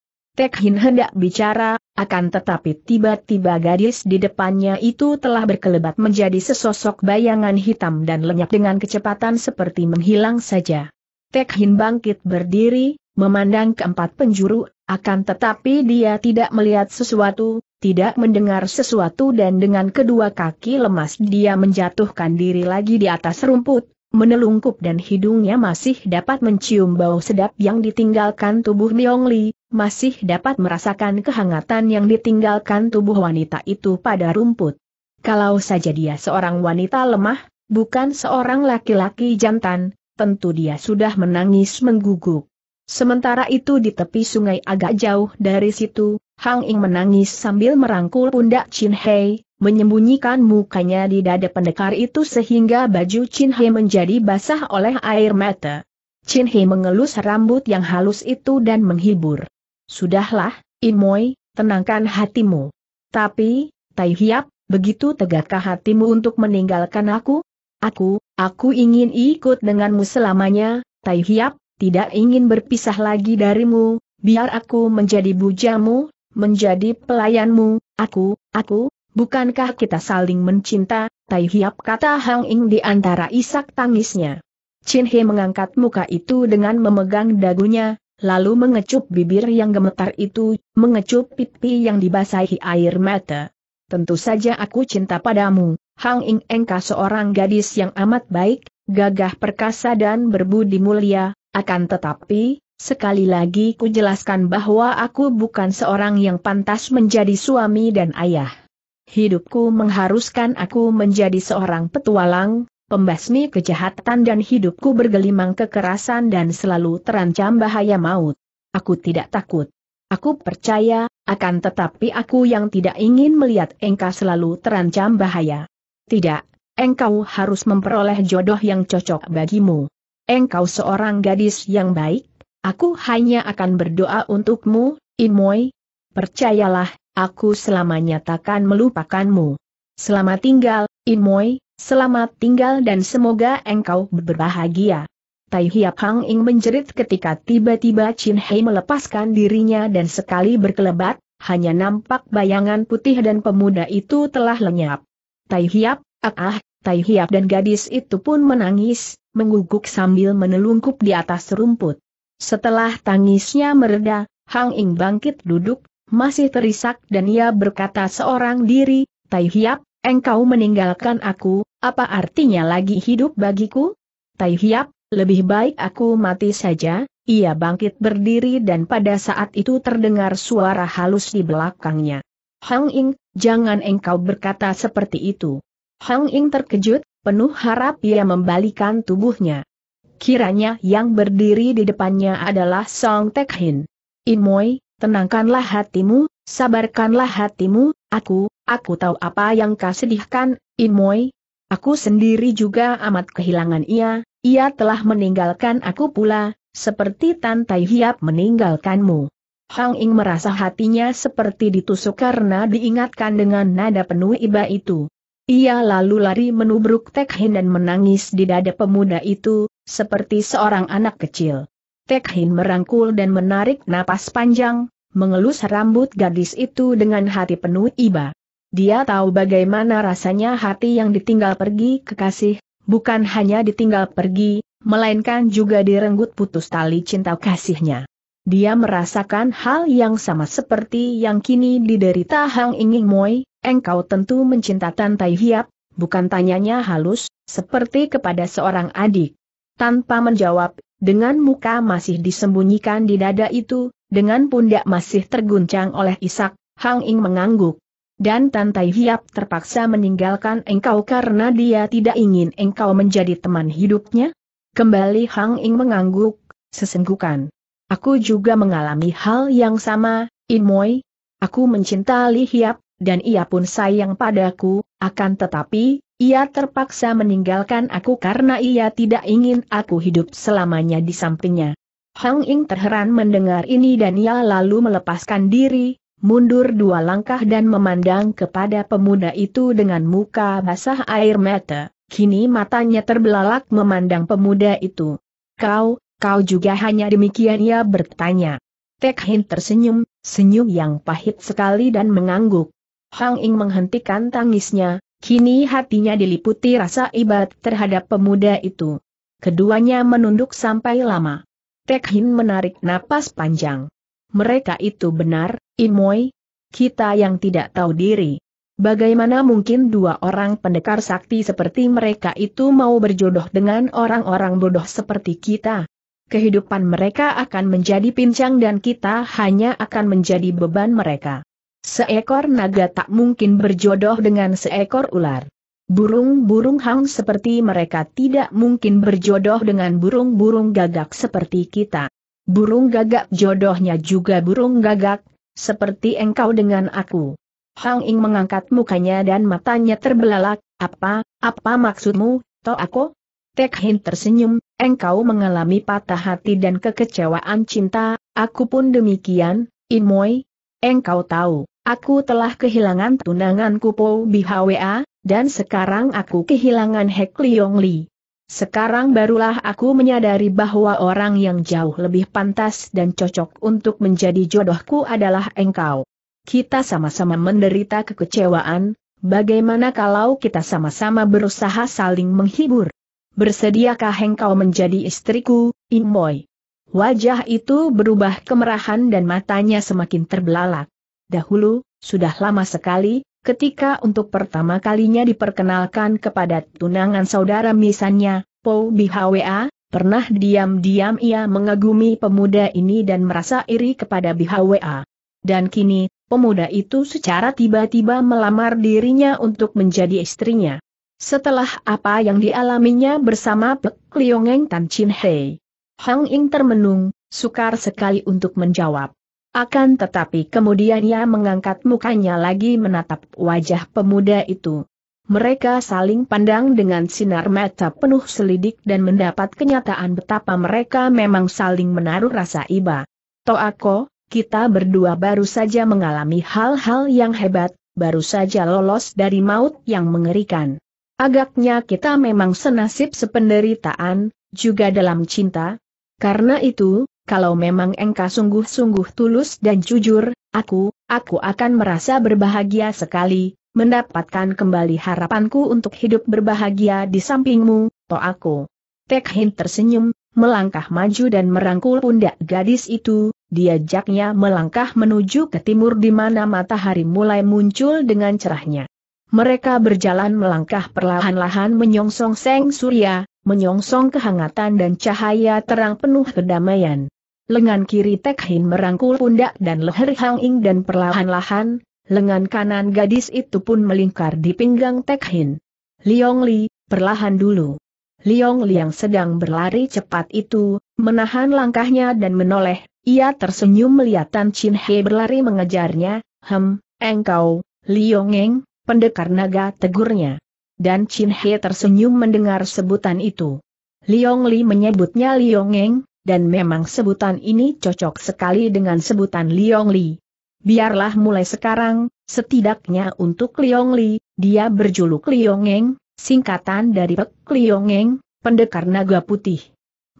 Tek Hin hendak bicara, akan tetapi tiba-tiba gadis di depannya itu telah berkelebat menjadi sesosok bayangan hitam dan lenyap dengan kecepatan seperti menghilang saja. Tek Hin bangkit berdiri, memandang keempat penjuru, akan tetapi dia tidak melihat sesuatu, tidak mendengar sesuatu dan dengan kedua kaki lemas dia menjatuhkan diri lagi di atas rumput, menelungkup dan hidungnya masih dapat mencium bau sedap yang ditinggalkan tubuh Niong Li, masih dapat merasakan kehangatan yang ditinggalkan tubuh wanita itu pada rumput. Kalau saja dia seorang wanita lemah, bukan seorang laki-laki jantan, tentu dia sudah menangis mengguguk. Sementara itu di tepi sungai agak jauh dari situ, Hang Ing menangis sambil merangkul pundak Chin Hei, menyembunyikan mukanya di dada pendekar itu sehingga baju Chin Hei menjadi basah oleh air mata. Chin Hei mengelus rambut yang halus itu dan menghibur. Sudahlah, Imoy, tenangkan hatimu. Tapi, Tai Hiap, begitu tegakkah hatimu untuk meninggalkan aku? Aku, aku ingin ikut denganmu selamanya, Tai Hiap, tidak ingin berpisah lagi darimu, biar aku menjadi bujamu, menjadi pelayanmu, aku, aku, bukankah kita saling mencinta, Tai Hiap kata Hang Ing di antara isak tangisnya. Chin He mengangkat muka itu dengan memegang dagunya, lalu mengecup bibir yang gemetar itu, mengecup pipi yang dibasahi air mata. Tentu saja aku cinta padamu, Hang Ing Engka seorang gadis yang amat baik, gagah perkasa dan berbudi mulia, akan tetapi, Sekali lagi ku jelaskan bahwa aku bukan seorang yang pantas menjadi suami dan ayah. Hidupku mengharuskan aku menjadi seorang petualang, pembasmi kejahatan dan hidupku bergelimang kekerasan dan selalu terancam bahaya maut. Aku tidak takut. Aku percaya, akan tetapi aku yang tidak ingin melihat engkau selalu terancam bahaya. Tidak, engkau harus memperoleh jodoh yang cocok bagimu. Engkau seorang gadis yang baik, aku hanya akan berdoa untukmu, Imoy. Percayalah, aku selamanya takkan melupakanmu. Selamat tinggal, Imoy, Selamat tinggal dan semoga engkau berbahagia. Tai Hiap Hang Ing menjerit ketika tiba-tiba Chin Hei melepaskan dirinya dan sekali berkelebat, hanya nampak bayangan putih dan pemuda itu telah lenyap. Tai Hiap, ah, ah, Tai Hiap dan gadis itu pun menangis, mengguguk sambil menelungkup di atas rumput. Setelah tangisnya mereda, Hang Ing bangkit duduk, masih terisak dan ia berkata seorang diri, Tai Hiap, engkau meninggalkan aku, apa artinya lagi hidup bagiku? Tai Hiap, lebih baik aku mati saja, ia bangkit berdiri dan pada saat itu terdengar suara halus di belakangnya. Hang Ying, jangan engkau berkata seperti itu. Hang Ying terkejut, penuh harap ia membalikan tubuhnya. Kiranya yang berdiri di depannya adalah Song Tek Hin. Inmoy, tenangkanlah hatimu, sabarkanlah hatimu, aku, aku tahu apa yang kau sedihkan, Inmoy, Aku sendiri juga amat kehilangan ia, ia telah meninggalkan aku pula, seperti Tan Tai Hiap meninggalkanmu. Hang Ing merasa hatinya seperti ditusuk karena diingatkan dengan nada penuh iba itu. Ia lalu lari menubruk Tek Hin dan menangis di dada pemuda itu, seperti seorang anak kecil. Tek Hin merangkul dan menarik napas panjang, mengelus rambut gadis itu dengan hati penuh iba. Dia tahu bagaimana rasanya hati yang ditinggal pergi kekasih, bukan hanya ditinggal pergi, melainkan juga direnggut putus tali cinta kasihnya. Dia merasakan hal yang sama seperti yang kini diderita Hang Inging Moi, engkau tentu mencinta Tan Tai Hiap, bukan tanyanya halus, seperti kepada seorang adik. Tanpa menjawab, dengan muka masih disembunyikan di dada itu, dengan pundak masih terguncang oleh isak, Hang Ing mengangguk dan Tan Tai Hiap terpaksa meninggalkan engkau karena dia tidak ingin engkau menjadi teman hidupnya? Kembali Hang Ing mengangguk, sesenggukan. Aku juga mengalami hal yang sama, In Moi. Aku mencinta Li Hiap, dan ia pun sayang padaku, akan tetapi, ia terpaksa meninggalkan aku karena ia tidak ingin aku hidup selamanya di sampingnya. Hang Ing terheran mendengar ini dan ia lalu melepaskan diri, mundur dua langkah dan memandang kepada pemuda itu dengan muka basah air mata. Kini matanya terbelalak memandang pemuda itu. Kau, kau juga hanya demikian ia bertanya. Tek Hin tersenyum, senyum yang pahit sekali dan mengangguk. Hang Ing menghentikan tangisnya, kini hatinya diliputi rasa ibat terhadap pemuda itu. Keduanya menunduk sampai lama. Tek Hin menarik napas panjang mereka itu benar, Imoy, kita yang tidak tahu diri. Bagaimana mungkin dua orang pendekar sakti seperti mereka itu mau berjodoh dengan orang-orang bodoh seperti kita? Kehidupan mereka akan menjadi pincang dan kita hanya akan menjadi beban mereka. Seekor naga tak mungkin berjodoh dengan seekor ular. Burung-burung hang seperti mereka tidak mungkin berjodoh dengan burung-burung gagak seperti kita. Burung gagak jodohnya juga burung gagak, seperti engkau dengan aku. Hang Ing mengangkat mukanya dan matanya terbelalak, apa, apa maksudmu, toh aku? Tek Hin tersenyum, engkau mengalami patah hati dan kekecewaan cinta, aku pun demikian, Imoy. Engkau tahu, aku telah kehilangan tunanganku Po Bihwa, dan sekarang aku kehilangan Hek Liong Li. Sekarang barulah aku menyadari bahwa orang yang jauh lebih pantas dan cocok untuk menjadi jodohku adalah engkau. Kita sama-sama menderita kekecewaan, bagaimana kalau kita sama-sama berusaha saling menghibur? Bersediakah engkau menjadi istriku, Imoy? Wajah itu berubah kemerahan dan matanya semakin terbelalak. Dahulu, sudah lama sekali, Ketika untuk pertama kalinya diperkenalkan kepada tunangan saudara misannya, Po Bihawa, pernah diam-diam ia mengagumi pemuda ini dan merasa iri kepada Bihawa. Dan kini, pemuda itu secara tiba-tiba melamar dirinya untuk menjadi istrinya. Setelah apa yang dialaminya bersama Pek Liongeng Tan Chin Hei, Hang Ying termenung, sukar sekali untuk menjawab. Akan tetapi kemudian ia mengangkat mukanya lagi menatap wajah pemuda itu. Mereka saling pandang dengan sinar mata penuh selidik dan mendapat kenyataan betapa mereka memang saling menaruh rasa iba. Toako, kita berdua baru saja mengalami hal-hal yang hebat, baru saja lolos dari maut yang mengerikan. Agaknya kita memang senasib sependeritaan, juga dalam cinta. Karena itu, kalau memang engkau sungguh-sungguh tulus dan jujur, aku, aku akan merasa berbahagia sekali, mendapatkan kembali harapanku untuk hidup berbahagia di sampingmu, to aku. Tek Hin tersenyum, melangkah maju dan merangkul pundak gadis itu, diajaknya melangkah menuju ke timur di mana matahari mulai muncul dengan cerahnya. Mereka berjalan melangkah perlahan-lahan menyongsong seng surya, menyongsong kehangatan dan cahaya terang penuh kedamaian lengan kiri Tek Hin merangkul pundak dan leher Hang Ing dan perlahan-lahan, lengan kanan gadis itu pun melingkar di pinggang Tek Hin. Liong Li, perlahan dulu. Liong Li yang sedang berlari cepat itu, menahan langkahnya dan menoleh, ia tersenyum melihat Tan Chin He berlari mengejarnya, hem, engkau, Liong Eng, pendekar naga tegurnya. Dan Chin He tersenyum mendengar sebutan itu. Liong Li menyebutnya Liong Eng, dan memang sebutan ini cocok sekali dengan sebutan Liong Li. Biarlah mulai sekarang, setidaknya untuk Liong Li, dia berjuluk Liongeng, singkatan dari Pek Liongeng, pendekar naga putih.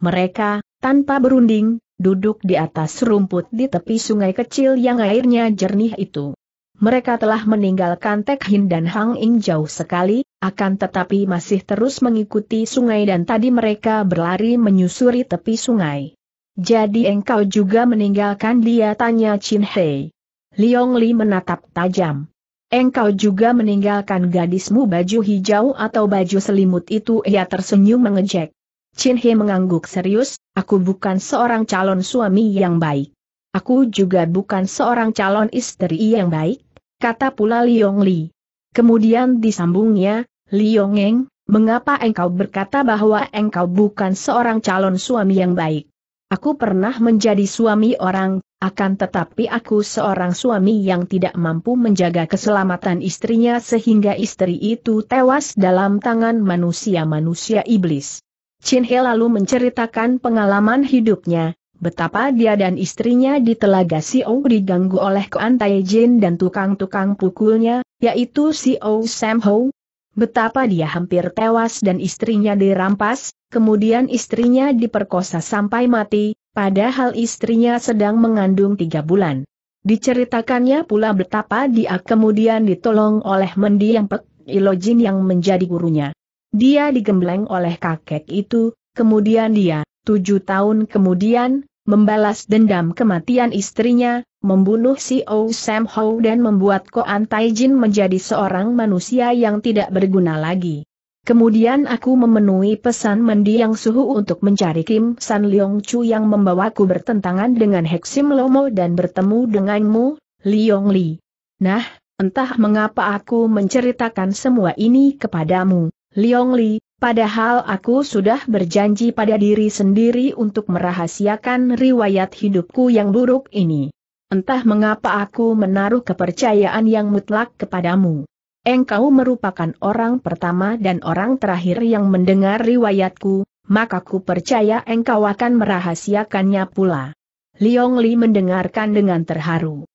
Mereka, tanpa berunding, duduk di atas rumput di tepi sungai kecil yang airnya jernih itu mereka telah meninggalkan Tek Hin dan Hang Ing jauh sekali, akan tetapi masih terus mengikuti sungai dan tadi mereka berlari menyusuri tepi sungai. Jadi engkau juga meninggalkan dia tanya Chin Hei. Liong Li menatap tajam. Engkau juga meninggalkan gadismu baju hijau atau baju selimut itu ia tersenyum mengejek. Chin Hei mengangguk serius, aku bukan seorang calon suami yang baik. Aku juga bukan seorang calon istri yang baik kata pula Liong Li. Kemudian disambungnya, Liong Eng, mengapa engkau berkata bahwa engkau bukan seorang calon suami yang baik? Aku pernah menjadi suami orang, akan tetapi aku seorang suami yang tidak mampu menjaga keselamatan istrinya sehingga istri itu tewas dalam tangan manusia-manusia iblis. Chin He lalu menceritakan pengalaman hidupnya, Betapa dia dan istrinya di Telaga diganggu oleh Tai Jin dan tukang-tukang pukulnya, yaitu Xiao Sam Ho. Betapa dia hampir tewas dan istrinya dirampas, kemudian istrinya diperkosa sampai mati, padahal istrinya sedang mengandung tiga bulan. Diceritakannya pula betapa dia kemudian ditolong oleh mendiang Pek Ilojin yang menjadi gurunya. Dia digembleng oleh kakek itu, kemudian dia, tujuh tahun kemudian, membalas dendam kematian istrinya, membunuh si O Sam Ho dan membuat Koan Taijin menjadi seorang manusia yang tidak berguna lagi. Kemudian aku memenuhi pesan mendiang suhu untuk mencari Kim San Leong Chu yang membawaku bertentangan dengan Heksim Lomo dan bertemu denganmu, Liong Li. Nah, entah mengapa aku menceritakan semua ini kepadamu, Yong Li, Padahal aku sudah berjanji pada diri sendiri untuk merahasiakan riwayat hidupku yang buruk ini. Entah mengapa aku menaruh kepercayaan yang mutlak kepadamu. Engkau merupakan orang pertama dan orang terakhir yang mendengar riwayatku, maka ku percaya engkau akan merahasiakannya pula. Liong Li mendengarkan dengan terharu.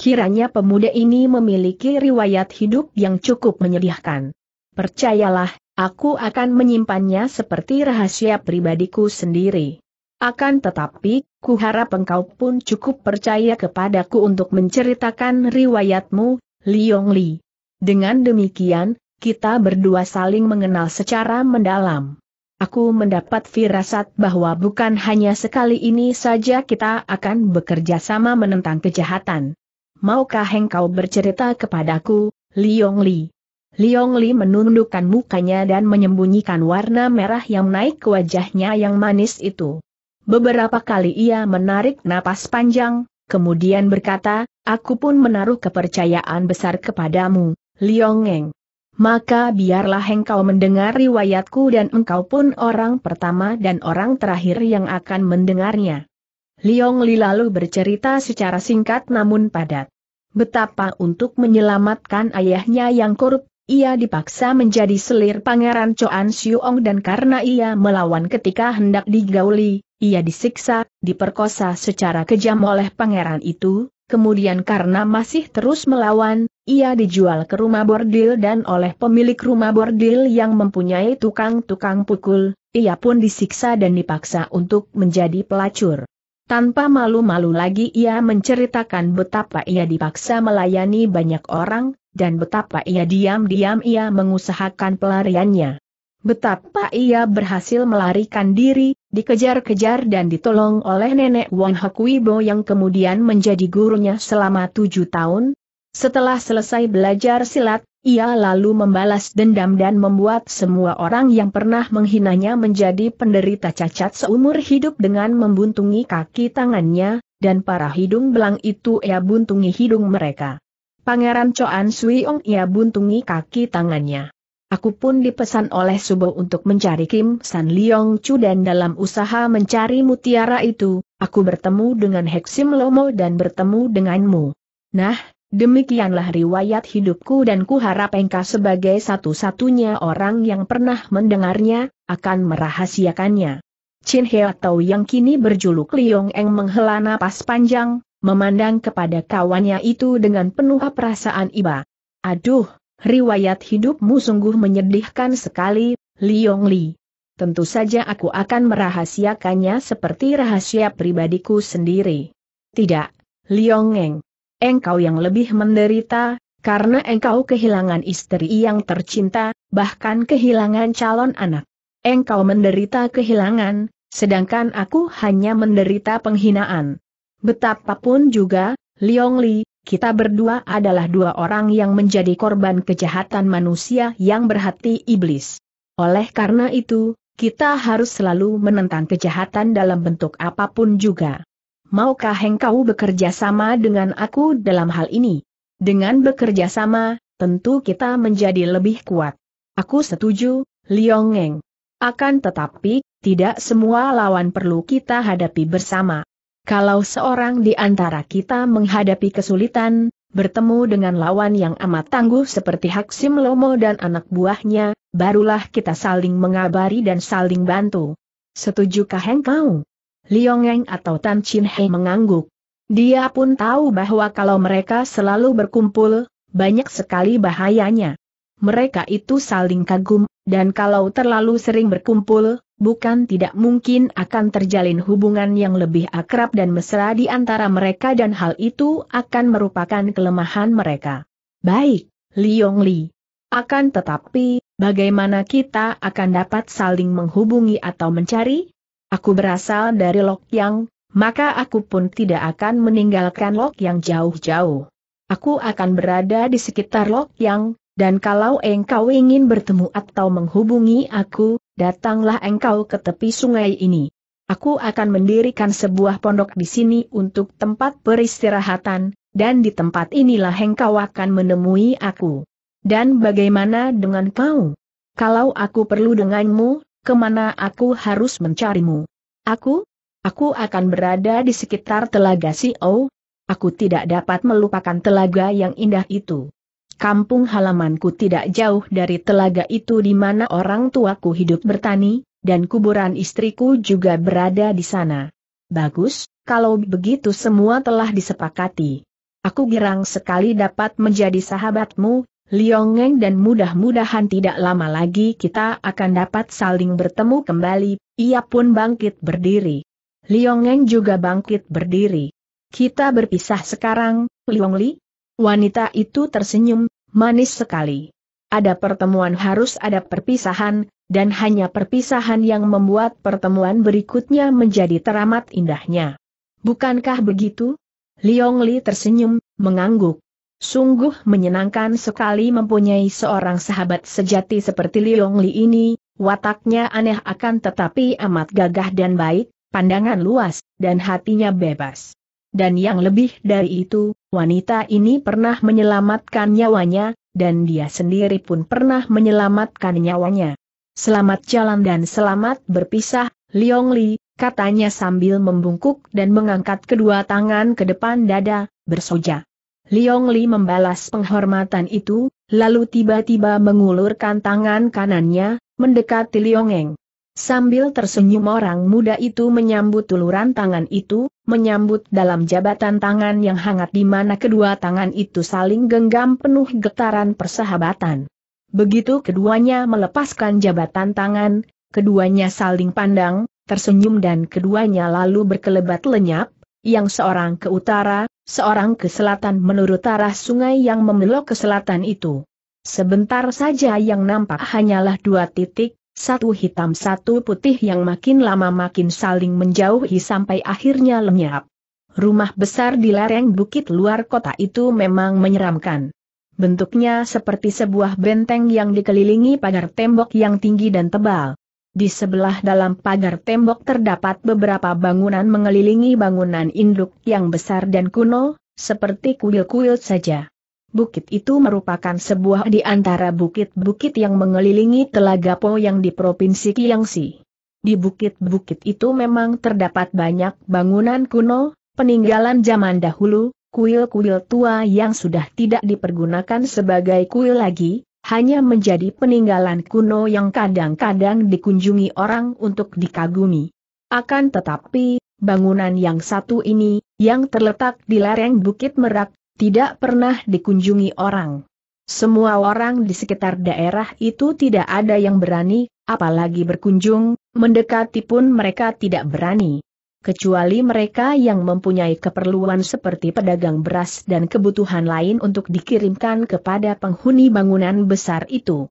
Kiranya pemuda ini memiliki riwayat hidup yang cukup menyedihkan. Percayalah, Aku akan menyimpannya seperti rahasia pribadiku sendiri. Akan tetapi, kuharap engkau pun cukup percaya kepadaku untuk menceritakan riwayatmu, Liong Li. Dengan demikian, kita berdua saling mengenal secara mendalam. Aku mendapat firasat bahwa bukan hanya sekali ini saja kita akan bekerja sama menentang kejahatan. Maukah engkau bercerita kepadaku, Liong Li? Liong Li menundukkan mukanya dan menyembunyikan warna merah yang naik ke wajahnya yang manis itu. Beberapa kali ia menarik napas panjang, kemudian berkata, aku pun menaruh kepercayaan besar kepadamu, Liong Eng. Maka biarlah engkau mendengar riwayatku dan engkau pun orang pertama dan orang terakhir yang akan mendengarnya. Liong Li lalu bercerita secara singkat namun padat. Betapa untuk menyelamatkan ayahnya yang korup, ia dipaksa menjadi selir pangeran Choan Siuong dan karena ia melawan ketika hendak digauli, ia disiksa, diperkosa secara kejam oleh pangeran itu, kemudian karena masih terus melawan, ia dijual ke rumah bordil dan oleh pemilik rumah bordil yang mempunyai tukang-tukang pukul, ia pun disiksa dan dipaksa untuk menjadi pelacur. Tanpa malu-malu lagi ia menceritakan betapa ia dipaksa melayani banyak orang, dan betapa ia diam-diam ia mengusahakan pelariannya. Betapa ia berhasil melarikan diri, dikejar-kejar dan ditolong oleh nenek Wang Hakuibo yang kemudian menjadi gurunya selama tujuh tahun. Setelah selesai belajar silat, ia lalu membalas dendam dan membuat semua orang yang pernah menghinanya menjadi penderita cacat seumur hidup dengan membuntungi kaki tangannya, dan para hidung belang itu ia buntungi hidung mereka. Pangeran Coan Sui Ong ia buntungi kaki tangannya. Aku pun dipesan oleh Subo untuk mencari Kim San Leong Chu dan dalam usaha mencari mutiara itu, aku bertemu dengan Heksim Lomo dan bertemu denganmu. Nah, demikianlah riwayat hidupku dan ku harap engkau sebagai satu-satunya orang yang pernah mendengarnya, akan merahasiakannya. Chin He atau yang kini berjuluk Liong Eng menghela napas panjang, memandang kepada kawannya itu dengan penuh perasaan iba. Aduh, riwayat hidupmu sungguh menyedihkan sekali, Li Yongli. Tentu saja aku akan merahasiakannya seperti rahasia pribadiku sendiri. Tidak, Liong Eng. Engkau yang lebih menderita, karena engkau kehilangan istri yang tercinta, bahkan kehilangan calon anak. Engkau menderita kehilangan, sedangkan aku hanya menderita penghinaan. Betapapun juga, Liong Li, kita berdua adalah dua orang yang menjadi korban kejahatan manusia yang berhati iblis. Oleh karena itu, kita harus selalu menentang kejahatan dalam bentuk apapun juga. Maukah engkau bekerja sama dengan aku dalam hal ini? Dengan bekerja sama, tentu kita menjadi lebih kuat. Aku setuju, Liong Eng. Akan tetapi, tidak semua lawan perlu kita hadapi bersama. Kalau seorang di antara kita menghadapi kesulitan, bertemu dengan lawan yang amat tangguh seperti Haksim Lomo dan anak buahnya, barulah kita saling mengabari dan saling bantu. Setujukah engkau? Liongeng atau Tan Chin Hei mengangguk. Dia pun tahu bahwa kalau mereka selalu berkumpul, banyak sekali bahayanya. Mereka itu saling kagum, dan kalau terlalu sering berkumpul, bukan tidak mungkin akan terjalin hubungan yang lebih akrab dan mesra di antara mereka dan hal itu akan merupakan kelemahan mereka. Baik, Liong Li. Akan tetapi, bagaimana kita akan dapat saling menghubungi atau mencari? Aku berasal dari Lok Yang, maka aku pun tidak akan meninggalkan Lok Yang jauh-jauh. Aku akan berada di sekitar Lok Yang, dan kalau engkau ingin bertemu atau menghubungi aku, datanglah engkau ke tepi sungai ini. Aku akan mendirikan sebuah pondok di sini untuk tempat peristirahatan, dan di tempat inilah engkau akan menemui aku. Dan bagaimana dengan kau? Kalau aku perlu denganmu, kemana aku harus mencarimu? Aku? Aku akan berada di sekitar telaga Sio. Aku tidak dapat melupakan telaga yang indah itu. Kampung halamanku tidak jauh dari telaga itu di mana orang tuaku hidup bertani, dan kuburan istriku juga berada di sana. Bagus, kalau begitu semua telah disepakati. Aku girang sekali dapat menjadi sahabatmu, Liongeng dan mudah-mudahan tidak lama lagi kita akan dapat saling bertemu kembali, ia pun bangkit berdiri. Liongeng juga bangkit berdiri. Kita berpisah sekarang, Liongli, Wanita itu tersenyum, manis sekali. Ada pertemuan harus ada perpisahan, dan hanya perpisahan yang membuat pertemuan berikutnya menjadi teramat indahnya. Bukankah begitu? Liong Li tersenyum, mengangguk. Sungguh menyenangkan sekali mempunyai seorang sahabat sejati seperti Liong Li ini, wataknya aneh akan tetapi amat gagah dan baik, pandangan luas, dan hatinya bebas dan yang lebih dari itu, wanita ini pernah menyelamatkan nyawanya, dan dia sendiri pun pernah menyelamatkan nyawanya. Selamat jalan dan selamat berpisah, Liong Li, katanya sambil membungkuk dan mengangkat kedua tangan ke depan dada, bersoja. Liong Li membalas penghormatan itu, lalu tiba-tiba mengulurkan tangan kanannya, mendekati Liong Eng. Sambil tersenyum orang muda itu menyambut uluran tangan itu, menyambut dalam jabatan tangan yang hangat di mana kedua tangan itu saling genggam penuh getaran persahabatan. Begitu keduanya melepaskan jabatan tangan, keduanya saling pandang, tersenyum dan keduanya lalu berkelebat lenyap, yang seorang ke utara, seorang ke selatan menurut arah sungai yang memelok ke selatan itu. Sebentar saja yang nampak hanyalah dua titik, satu hitam satu putih yang makin lama makin saling menjauhi sampai akhirnya lenyap. Rumah besar di lereng bukit luar kota itu memang menyeramkan. Bentuknya seperti sebuah benteng yang dikelilingi pagar tembok yang tinggi dan tebal. Di sebelah dalam pagar tembok terdapat beberapa bangunan mengelilingi bangunan induk yang besar dan kuno, seperti kuil-kuil saja. Bukit itu merupakan sebuah di antara bukit-bukit yang mengelilingi Telaga Po yang di Provinsi Kiangsi. Di bukit-bukit itu memang terdapat banyak bangunan kuno, peninggalan zaman dahulu, kuil-kuil tua yang sudah tidak dipergunakan sebagai kuil lagi, hanya menjadi peninggalan kuno yang kadang-kadang dikunjungi orang untuk dikagumi. Akan tetapi, bangunan yang satu ini, yang terletak di lereng Bukit Merak, tidak pernah dikunjungi orang. Semua orang di sekitar daerah itu tidak ada yang berani, apalagi berkunjung, mendekati pun mereka tidak berani. Kecuali mereka yang mempunyai keperluan seperti pedagang beras dan kebutuhan lain untuk dikirimkan kepada penghuni bangunan besar itu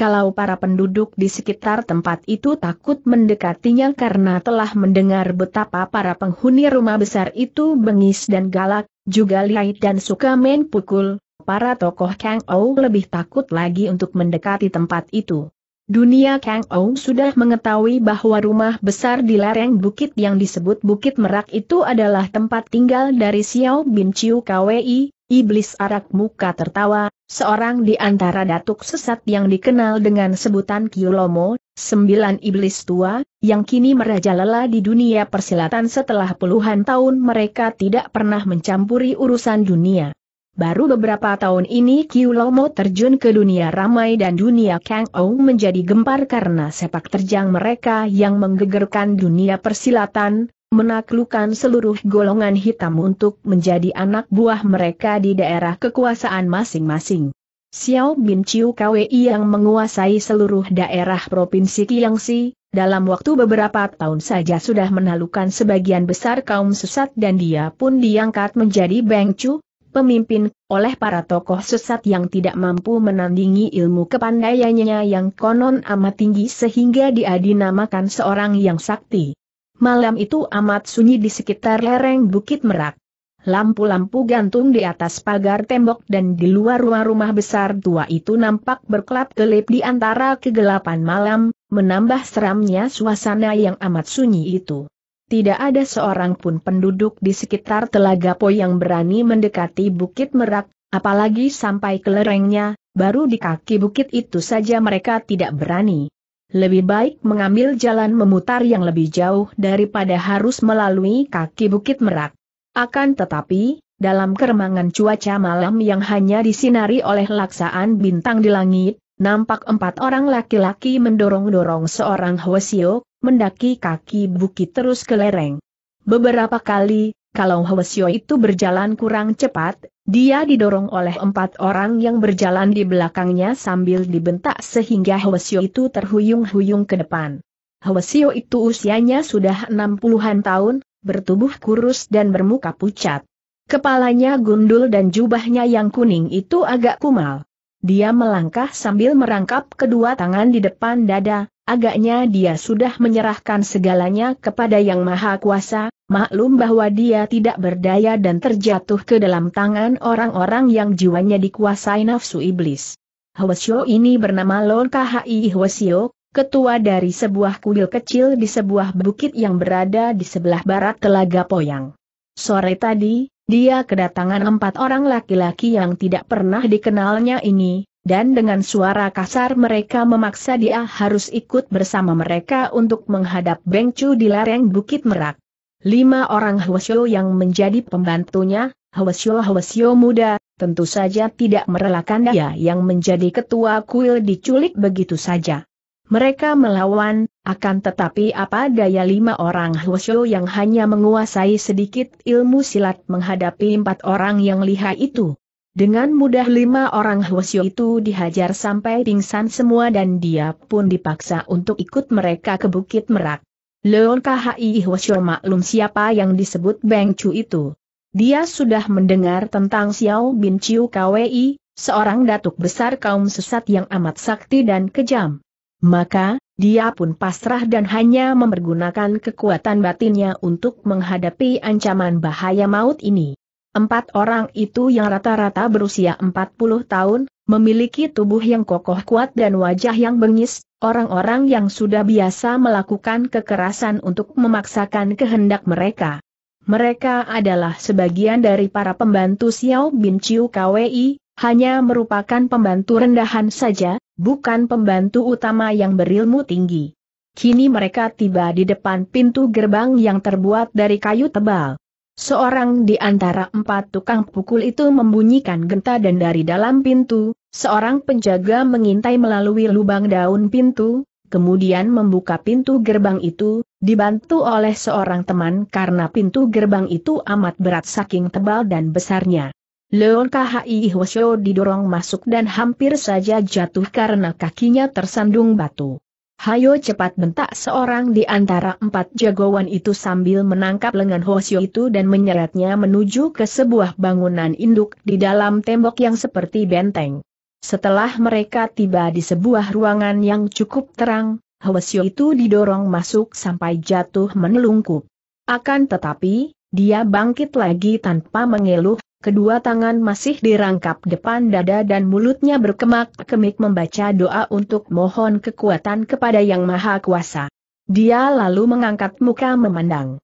kalau para penduduk di sekitar tempat itu takut mendekatinya karena telah mendengar betapa para penghuni rumah besar itu bengis dan galak, juga lihai dan suka main pukul, para tokoh Kang Ou lebih takut lagi untuk mendekati tempat itu. Dunia Kang Ou sudah mengetahui bahwa rumah besar di lereng bukit yang disebut Bukit Merak itu adalah tempat tinggal dari Xiao Bin Chiu Kwei, Iblis arak muka tertawa, seorang di antara datuk sesat yang dikenal dengan sebutan Kiulomo, sembilan iblis tua, yang kini merajalela di dunia persilatan setelah puluhan tahun mereka tidak pernah mencampuri urusan dunia. Baru beberapa tahun ini Kiulomo terjun ke dunia ramai dan dunia Kang Ou menjadi gempar karena sepak terjang mereka yang menggegerkan dunia persilatan, menaklukkan seluruh golongan hitam untuk menjadi anak buah mereka di daerah kekuasaan masing-masing. Xiao Bin Chiu Kwi yang menguasai seluruh daerah Provinsi Qiangxi, dalam waktu beberapa tahun saja sudah menaklukkan sebagian besar kaum sesat dan dia pun diangkat menjadi Beng Chu, pemimpin, oleh para tokoh sesat yang tidak mampu menandingi ilmu kepandaiannya yang konon amat tinggi sehingga dia dinamakan seorang yang sakti. Malam itu amat sunyi di sekitar lereng Bukit Merak. Lampu-lampu gantung di atas pagar tembok dan di luar rumah-rumah besar tua itu nampak berkelap-kelip di antara kegelapan malam, menambah seramnya suasana yang amat sunyi itu. Tidak ada seorang pun penduduk di sekitar Telaga Po yang berani mendekati Bukit Merak, apalagi sampai ke lerengnya, baru di kaki bukit itu saja mereka tidak berani lebih baik mengambil jalan memutar yang lebih jauh daripada harus melalui kaki Bukit Merak. Akan tetapi, dalam keremangan cuaca malam yang hanya disinari oleh laksaan bintang di langit, nampak empat orang laki-laki mendorong-dorong seorang Hwasyo, mendaki kaki bukit terus ke lereng. Beberapa kali, kalau Hwasyo itu berjalan kurang cepat, dia didorong oleh empat orang yang berjalan di belakangnya sambil dibentak sehingga Hwasyo itu terhuyung-huyung ke depan. Hwasyo itu usianya sudah enam puluhan tahun, bertubuh kurus dan bermuka pucat. Kepalanya gundul dan jubahnya yang kuning itu agak kumal. Dia melangkah sambil merangkap kedua tangan di depan dada, agaknya dia sudah menyerahkan segalanya kepada Yang Maha Kuasa, maklum bahwa dia tidak berdaya dan terjatuh ke dalam tangan orang-orang yang jiwanya dikuasai nafsu iblis. Hwasyo ini bernama Lon KHI Hwasyo, ketua dari sebuah kuil kecil di sebuah bukit yang berada di sebelah barat Telaga Poyang. Sore tadi, dia kedatangan empat orang laki-laki yang tidak pernah dikenalnya ini, dan dengan suara kasar mereka memaksa dia harus ikut bersama mereka untuk menghadap Bengcu di lereng Bukit Merak. Lima orang Hwasyo yang menjadi pembantunya, Hwasyo-Hwasyo muda, tentu saja tidak merelakan dia yang menjadi ketua kuil diculik begitu saja. Mereka melawan, akan tetapi apa daya lima orang Hwasyo yang hanya menguasai sedikit ilmu silat menghadapi empat orang yang lihai itu. Dengan mudah lima orang Hwasyo itu dihajar sampai pingsan semua dan dia pun dipaksa untuk ikut mereka ke Bukit Merak. Leon KHI Hwasyo maklum siapa yang disebut Beng Chu itu. Dia sudah mendengar tentang Xiao Bin Chiu KWI, seorang datuk besar kaum sesat yang amat sakti dan kejam. Maka, dia pun pasrah dan hanya mempergunakan kekuatan batinnya untuk menghadapi ancaman bahaya maut ini. Empat orang itu yang rata-rata berusia 40 tahun, Memiliki tubuh yang kokoh kuat dan wajah yang bengis, orang-orang yang sudah biasa melakukan kekerasan untuk memaksakan kehendak mereka. Mereka adalah sebagian dari para pembantu Xiao Bin Chiu KWI, hanya merupakan pembantu rendahan saja, bukan pembantu utama yang berilmu tinggi. Kini mereka tiba di depan pintu gerbang yang terbuat dari kayu tebal. Seorang di antara empat tukang pukul itu membunyikan genta dan dari dalam pintu, seorang penjaga mengintai melalui lubang daun pintu, kemudian membuka pintu gerbang itu, dibantu oleh seorang teman karena pintu gerbang itu amat berat saking tebal dan besarnya. Leon KHI Hwasyo didorong masuk dan hampir saja jatuh karena kakinya tersandung batu. Hayo cepat bentak seorang di antara empat jagoan itu sambil menangkap lengan Hosio itu dan menyeretnya menuju ke sebuah bangunan induk di dalam tembok yang seperti benteng. Setelah mereka tiba di sebuah ruangan yang cukup terang, Hwasyo itu didorong masuk sampai jatuh menelungkup. Akan tetapi, dia bangkit lagi tanpa mengeluh, Kedua tangan masih dirangkap depan dada dan mulutnya berkemak-kemik membaca doa untuk mohon kekuatan kepada Yang Maha Kuasa. Dia lalu mengangkat muka memandang.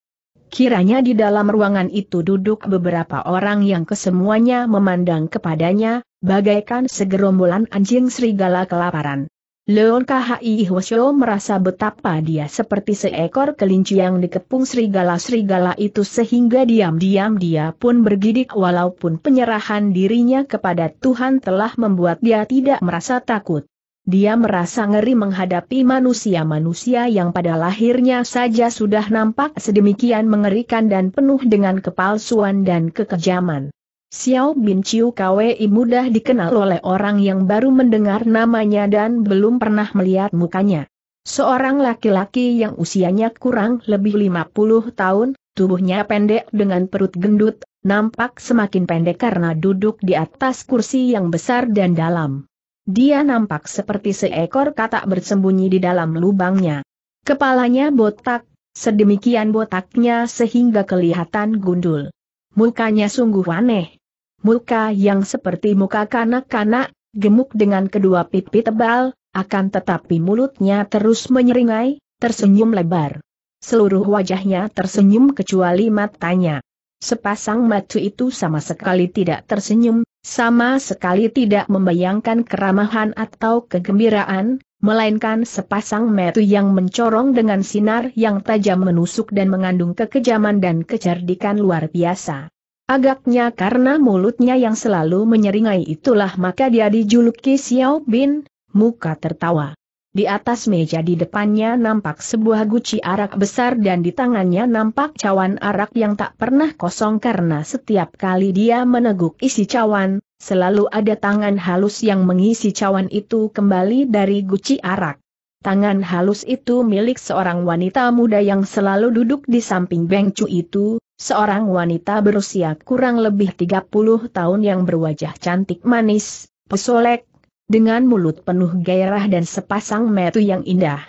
Kiranya di dalam ruangan itu duduk beberapa orang yang kesemuanya memandang kepadanya, bagaikan segerombolan anjing serigala kelaparan. Leon KHI Hwasyo merasa betapa dia seperti seekor kelinci yang dikepung serigala-serigala itu sehingga diam-diam dia pun bergidik walaupun penyerahan dirinya kepada Tuhan telah membuat dia tidak merasa takut. Dia merasa ngeri menghadapi manusia-manusia yang pada lahirnya saja sudah nampak sedemikian mengerikan dan penuh dengan kepalsuan dan kekejaman. Xiao Bin Chiu Kwei mudah dikenal oleh orang yang baru mendengar namanya dan belum pernah melihat mukanya. Seorang laki-laki yang usianya kurang lebih 50 tahun, tubuhnya pendek dengan perut gendut, nampak semakin pendek karena duduk di atas kursi yang besar dan dalam. Dia nampak seperti seekor katak bersembunyi di dalam lubangnya. Kepalanya botak, sedemikian botaknya sehingga kelihatan gundul. Mukanya sungguh aneh, muka yang seperti muka kanak-kanak, gemuk dengan kedua pipi tebal, akan tetapi mulutnya terus menyeringai, tersenyum lebar. Seluruh wajahnya tersenyum kecuali matanya. Sepasang mata itu sama sekali tidak tersenyum, sama sekali tidak membayangkan keramahan atau kegembiraan, melainkan sepasang metu yang mencorong dengan sinar yang tajam menusuk dan mengandung kekejaman dan kecerdikan luar biasa. Agaknya karena mulutnya yang selalu menyeringai itulah maka dia dijuluki Xiao Bin, muka tertawa. Di atas meja di depannya nampak sebuah guci arak besar dan di tangannya nampak cawan arak yang tak pernah kosong karena setiap kali dia meneguk isi cawan, selalu ada tangan halus yang mengisi cawan itu kembali dari guci arak. Tangan halus itu milik seorang wanita muda yang selalu duduk di samping Beng Cu itu, Seorang wanita berusia kurang lebih 30 tahun yang berwajah cantik manis, pesolek, dengan mulut penuh gairah dan sepasang metu yang indah.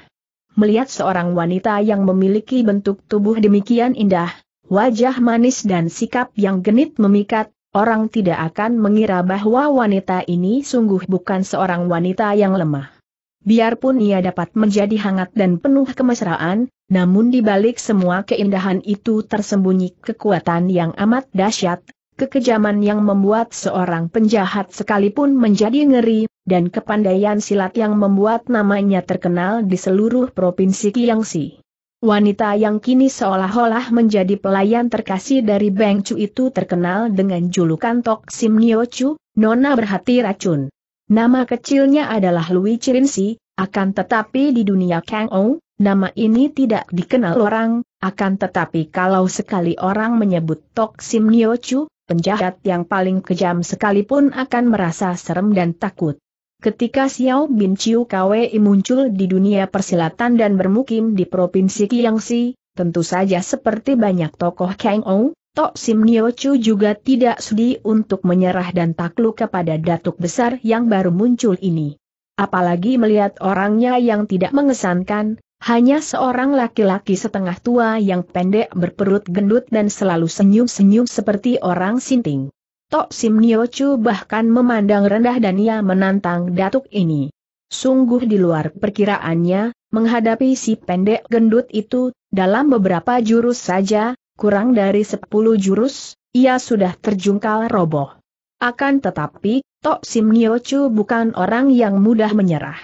Melihat seorang wanita yang memiliki bentuk tubuh demikian indah, wajah manis dan sikap yang genit memikat, orang tidak akan mengira bahwa wanita ini sungguh bukan seorang wanita yang lemah. Biarpun ia dapat menjadi hangat dan penuh kemesraan, namun di balik semua keindahan itu tersembunyi kekuatan yang amat dahsyat, kekejaman yang membuat seorang penjahat sekalipun menjadi ngeri, dan kepandaian silat yang membuat namanya terkenal di seluruh provinsi Kiangsi. Wanita yang kini seolah-olah menjadi pelayan terkasih dari Beng Chu itu terkenal dengan julukan Tok Sim Nio Chu, Nona Berhati Racun. Nama kecilnya adalah Louis Si, akan tetapi di dunia Kang Ong, Nama ini tidak dikenal orang, akan tetapi kalau sekali orang menyebut Tok Sim Chu, penjahat yang paling kejam sekalipun akan merasa serem dan takut. Ketika Xiao Bin Chiu Kwei muncul di dunia persilatan dan bermukim di Provinsi Qiangxi, tentu saja seperti banyak tokoh Kang Ou, Tok Sim Chu juga tidak sudi untuk menyerah dan takluk kepada datuk besar yang baru muncul ini. Apalagi melihat orangnya yang tidak mengesankan, hanya seorang laki-laki setengah tua yang pendek berperut gendut dan selalu senyum-senyum seperti orang sinting. Tok Sim Niochu bahkan memandang rendah dan ia menantang datuk ini. Sungguh di luar perkiraannya, menghadapi si pendek gendut itu, dalam beberapa jurus saja, kurang dari sepuluh jurus, ia sudah terjungkal roboh. Akan tetapi, Tok Sim Niochu bukan orang yang mudah menyerah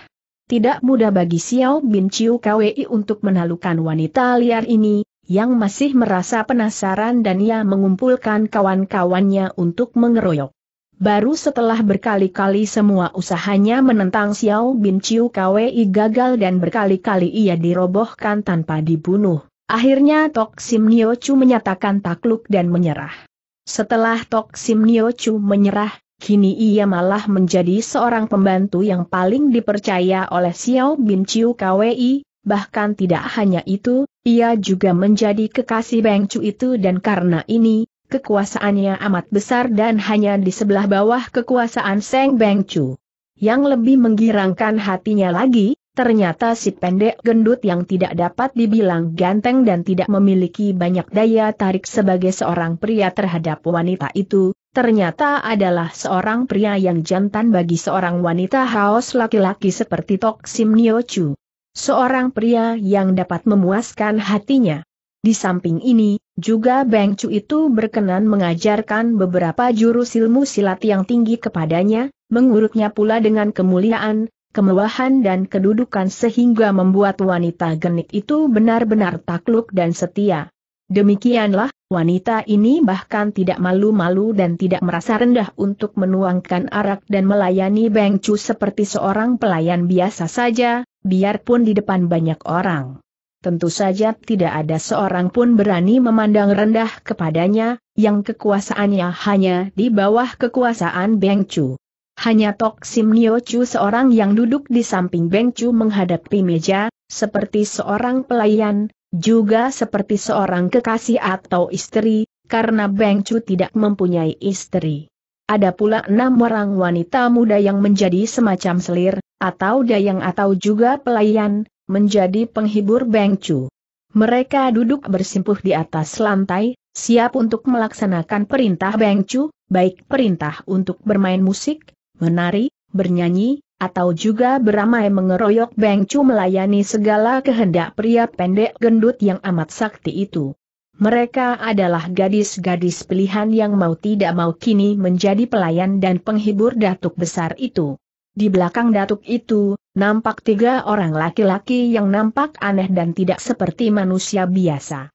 tidak mudah bagi Xiao Bin Chiu Kwei untuk menalukan wanita liar ini, yang masih merasa penasaran dan ia mengumpulkan kawan-kawannya untuk mengeroyok. Baru setelah berkali-kali semua usahanya menentang Xiao Bin Chiu Kwei gagal dan berkali-kali ia dirobohkan tanpa dibunuh. Akhirnya Tok Sim Nio Chu menyatakan takluk dan menyerah. Setelah Tok Sim Nio Chu menyerah, kini ia malah menjadi seorang pembantu yang paling dipercaya oleh Xiao Bin Chiu KWI, bahkan tidak hanya itu, ia juga menjadi kekasih Beng Chu itu dan karena ini, kekuasaannya amat besar dan hanya di sebelah bawah kekuasaan Seng Beng Chu. Yang lebih menggirangkan hatinya lagi, Ternyata si pendek gendut yang tidak dapat dibilang ganteng dan tidak memiliki banyak daya tarik sebagai seorang pria terhadap wanita itu, ternyata adalah seorang pria yang jantan bagi seorang wanita haus laki-laki seperti Tok Sim Nio Chu. Seorang pria yang dapat memuaskan hatinya. Di samping ini, juga Beng Chu itu berkenan mengajarkan beberapa jurus ilmu silat yang tinggi kepadanya, mengurutnya pula dengan kemuliaan, kemewahan dan kedudukan sehingga membuat wanita genit itu benar-benar takluk dan setia. Demikianlah, wanita ini bahkan tidak malu-malu dan tidak merasa rendah untuk menuangkan arak dan melayani Beng Chu seperti seorang pelayan biasa saja, biarpun di depan banyak orang. Tentu saja tidak ada seorang pun berani memandang rendah kepadanya, yang kekuasaannya hanya di bawah kekuasaan Beng Chu. Hanya Tok Sim Nio Chu seorang yang duduk di samping Beng Chu menghadapi meja, seperti seorang pelayan, juga seperti seorang kekasih atau istri, karena Beng Chu tidak mempunyai istri. Ada pula enam orang wanita muda yang menjadi semacam selir, atau dayang atau juga pelayan, menjadi penghibur Beng Chu. Mereka duduk bersimpuh di atas lantai, siap untuk melaksanakan perintah Beng Chu, baik perintah untuk bermain musik, menari, bernyanyi, atau juga beramai mengeroyok Beng Chu melayani segala kehendak pria pendek gendut yang amat sakti itu. Mereka adalah gadis-gadis pilihan yang mau tidak mau kini menjadi pelayan dan penghibur datuk besar itu. Di belakang datuk itu, nampak tiga orang laki-laki yang nampak aneh dan tidak seperti manusia biasa.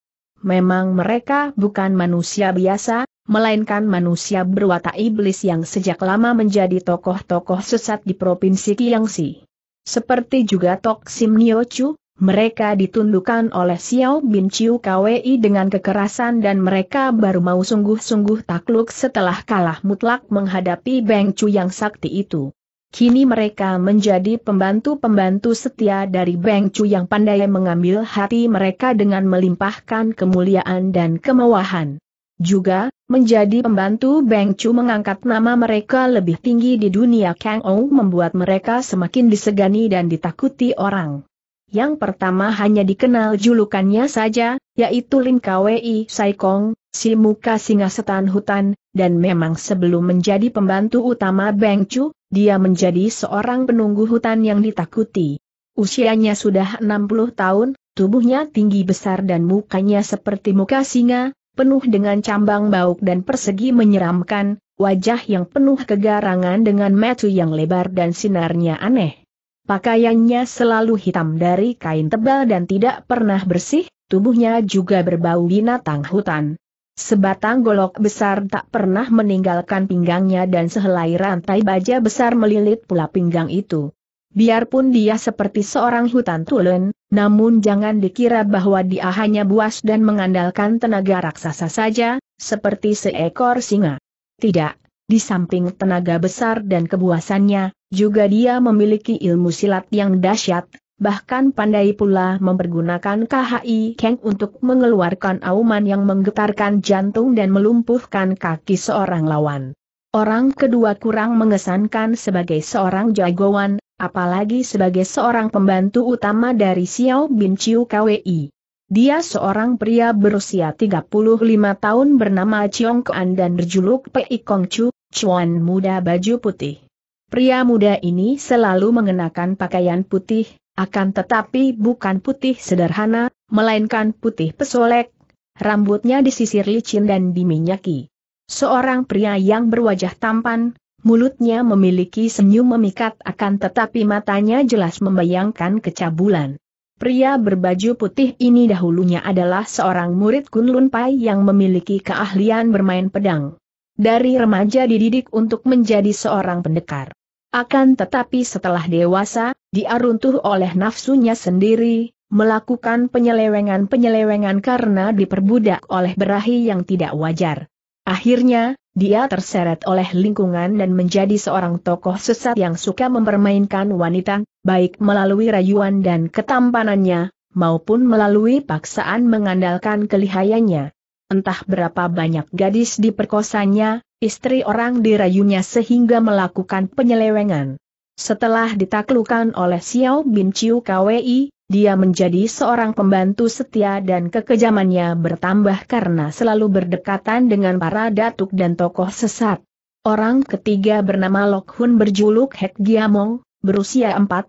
Memang mereka bukan manusia biasa, melainkan manusia berwatak iblis yang sejak lama menjadi tokoh-tokoh sesat di Provinsi Kiangsi. Seperti juga Tok Sim Chu, mereka ditundukkan oleh Xiao Bin Chiu KWI dengan kekerasan dan mereka baru mau sungguh-sungguh takluk setelah kalah mutlak menghadapi Beng Chu yang sakti itu. Kini mereka menjadi pembantu-pembantu setia dari Beng Chu yang pandai mengambil hati mereka dengan melimpahkan kemuliaan dan kemewahan. Juga, menjadi pembantu Beng Chu mengangkat nama mereka lebih tinggi di dunia Kang Ou membuat mereka semakin disegani dan ditakuti orang. Yang pertama hanya dikenal julukannya saja, yaitu Lin Kwei Sai Kong, si muka singa setan hutan, dan memang sebelum menjadi pembantu utama Beng Chu, dia menjadi seorang penunggu hutan yang ditakuti. Usianya sudah 60 tahun, tubuhnya tinggi besar dan mukanya seperti muka singa, penuh dengan cambang bauk dan persegi menyeramkan, wajah yang penuh kegarangan dengan metu yang lebar dan sinarnya aneh. Pakaiannya selalu hitam dari kain tebal dan tidak pernah bersih, tubuhnya juga berbau binatang hutan. Sebatang golok besar tak pernah meninggalkan pinggangnya dan sehelai rantai baja besar melilit pula pinggang itu. Biarpun dia seperti seorang hutan tulen, namun jangan dikira bahwa dia hanya buas dan mengandalkan tenaga raksasa saja, seperti seekor singa. Tidak, di samping tenaga besar dan kebuasannya, juga dia memiliki ilmu silat yang dahsyat, bahkan pandai pula mempergunakan KHI Keng untuk mengeluarkan auman yang menggetarkan jantung dan melumpuhkan kaki seorang lawan. Orang kedua kurang mengesankan sebagai seorang jagoan, apalagi sebagai seorang pembantu utama dari Xiao Bin Chiu KWI. Dia seorang pria berusia 35 tahun bernama Chiong Kuan dan berjuluk Pei Kong Chu, Chuan muda baju putih. Pria muda ini selalu mengenakan pakaian putih, akan tetapi bukan putih sederhana, melainkan putih pesolek, rambutnya disisir licin dan diminyaki. Seorang pria yang berwajah tampan, mulutnya memiliki senyum memikat akan tetapi matanya jelas membayangkan kecabulan. Pria berbaju putih ini dahulunya adalah seorang murid Kunlun Pai yang memiliki keahlian bermain pedang. Dari remaja dididik untuk menjadi seorang pendekar. Akan tetapi setelah dewasa, dia oleh nafsunya sendiri, melakukan penyelewengan-penyelewengan karena diperbudak oleh berahi yang tidak wajar. Akhirnya, dia terseret oleh lingkungan dan menjadi seorang tokoh sesat yang suka mempermainkan wanita, baik melalui rayuan dan ketampanannya, maupun melalui paksaan mengandalkan kelihayannya. Entah berapa banyak gadis diperkosanya, istri orang dirayunya sehingga melakukan penyelewengan. Setelah ditaklukan oleh Xiao Bin Chiu KWI, dia menjadi seorang pembantu setia dan kekejamannya bertambah karena selalu berdekatan dengan para datuk dan tokoh sesat. Orang ketiga bernama Lok Hun berjuluk Hek Giamong, berusia 45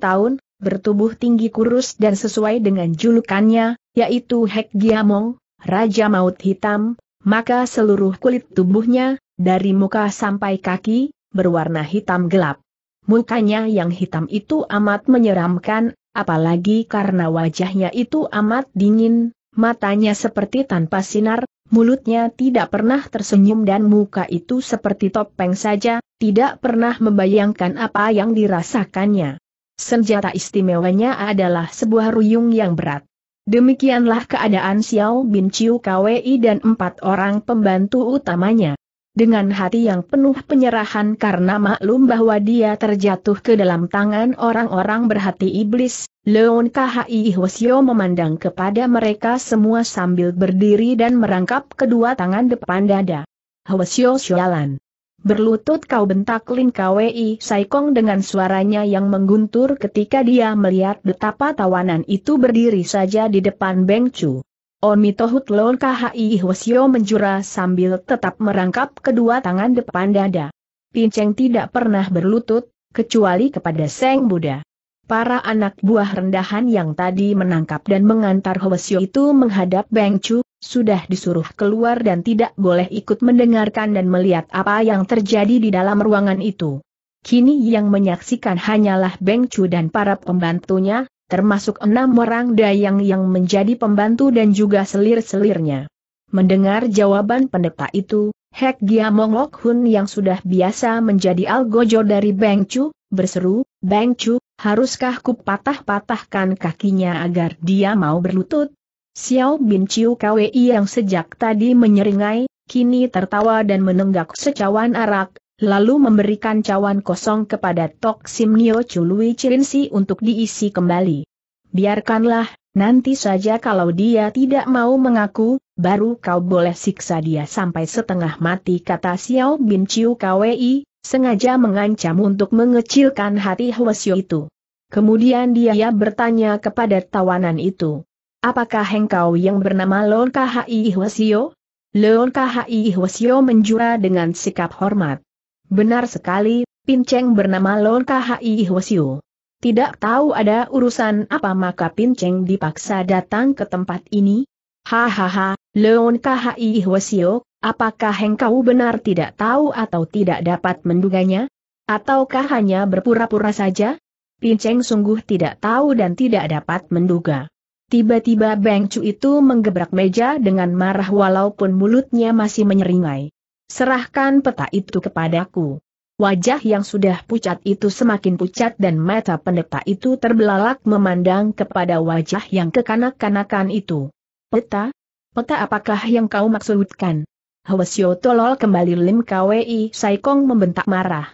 tahun, bertubuh tinggi kurus dan sesuai dengan julukannya, yaitu Hek Giamong, Raja Maut Hitam, maka seluruh kulit tubuhnya, dari muka sampai kaki, berwarna hitam gelap. Mukanya yang hitam itu amat menyeramkan, apalagi karena wajahnya itu amat dingin, matanya seperti tanpa sinar, mulutnya tidak pernah tersenyum dan muka itu seperti topeng saja, tidak pernah membayangkan apa yang dirasakannya. Senjata istimewanya adalah sebuah ruyung yang berat. Demikianlah keadaan Xiao Bin Chiu Kwei dan empat orang pembantu utamanya dengan hati yang penuh penyerahan karena maklum bahwa dia terjatuh ke dalam tangan orang-orang berhati iblis, Leon KHI Hwasyo memandang kepada mereka semua sambil berdiri dan merangkap kedua tangan depan dada. Hwasyo Syalan. Berlutut kau bentak Lin KWI Saikong dengan suaranya yang mengguntur ketika dia melihat betapa tawanan itu berdiri saja di depan Beng Chu. Omi Tohut Lon KHI Hwasyo menjura sambil tetap merangkap kedua tangan depan dada. Pinceng tidak pernah berlutut, kecuali kepada Seng Buddha. Para anak buah rendahan yang tadi menangkap dan mengantar Hwasyo itu menghadap Beng Chu, sudah disuruh keluar dan tidak boleh ikut mendengarkan dan melihat apa yang terjadi di dalam ruangan itu. Kini yang menyaksikan hanyalah Beng Chu dan para pembantunya, termasuk enam orang dayang yang menjadi pembantu dan juga selir-selirnya. Mendengar jawaban pendeta itu, Hek Gia Mongok Hun yang sudah biasa menjadi algojo dari Beng Chu, berseru, Beng Chu, haruskah ku patah-patahkan kakinya agar dia mau berlutut? Xiao Bin Chiu Kwei yang sejak tadi menyeringai, kini tertawa dan menenggak secawan arak, lalu memberikan cawan kosong kepada Tok Sim Nio Chului Cirinsi untuk diisi kembali. Biarkanlah, nanti saja kalau dia tidak mau mengaku, baru kau boleh siksa dia sampai setengah mati kata Xiao Bin Chiu Kwei, sengaja mengancam untuk mengecilkan hati Hwasyo itu. Kemudian dia bertanya kepada tawanan itu. Apakah engkau yang bernama Leon KHI Hwasyo? Leon KHI Hwasyo menjura dengan sikap hormat. Benar sekali, Pinceng bernama Lon Khai Hwasyu. Tidak tahu ada urusan apa maka Pinceng dipaksa datang ke tempat ini? Hahaha, Lon Khai Hwasyo, apakah engkau benar tidak tahu atau tidak dapat menduganya? Ataukah hanya berpura-pura saja? Pinceng sungguh tidak tahu dan tidak dapat menduga. Tiba-tiba Beng Cu itu menggebrak meja dengan marah walaupun mulutnya masih menyeringai. Serahkan peta itu kepadaku. Wajah yang sudah pucat itu semakin pucat dan mata pendeta itu terbelalak memandang kepada wajah yang kekanak-kanakan itu. Peta? Peta apakah yang kau maksudkan? Hwasyo tolol kembali Lim Kwi Saikong membentak marah.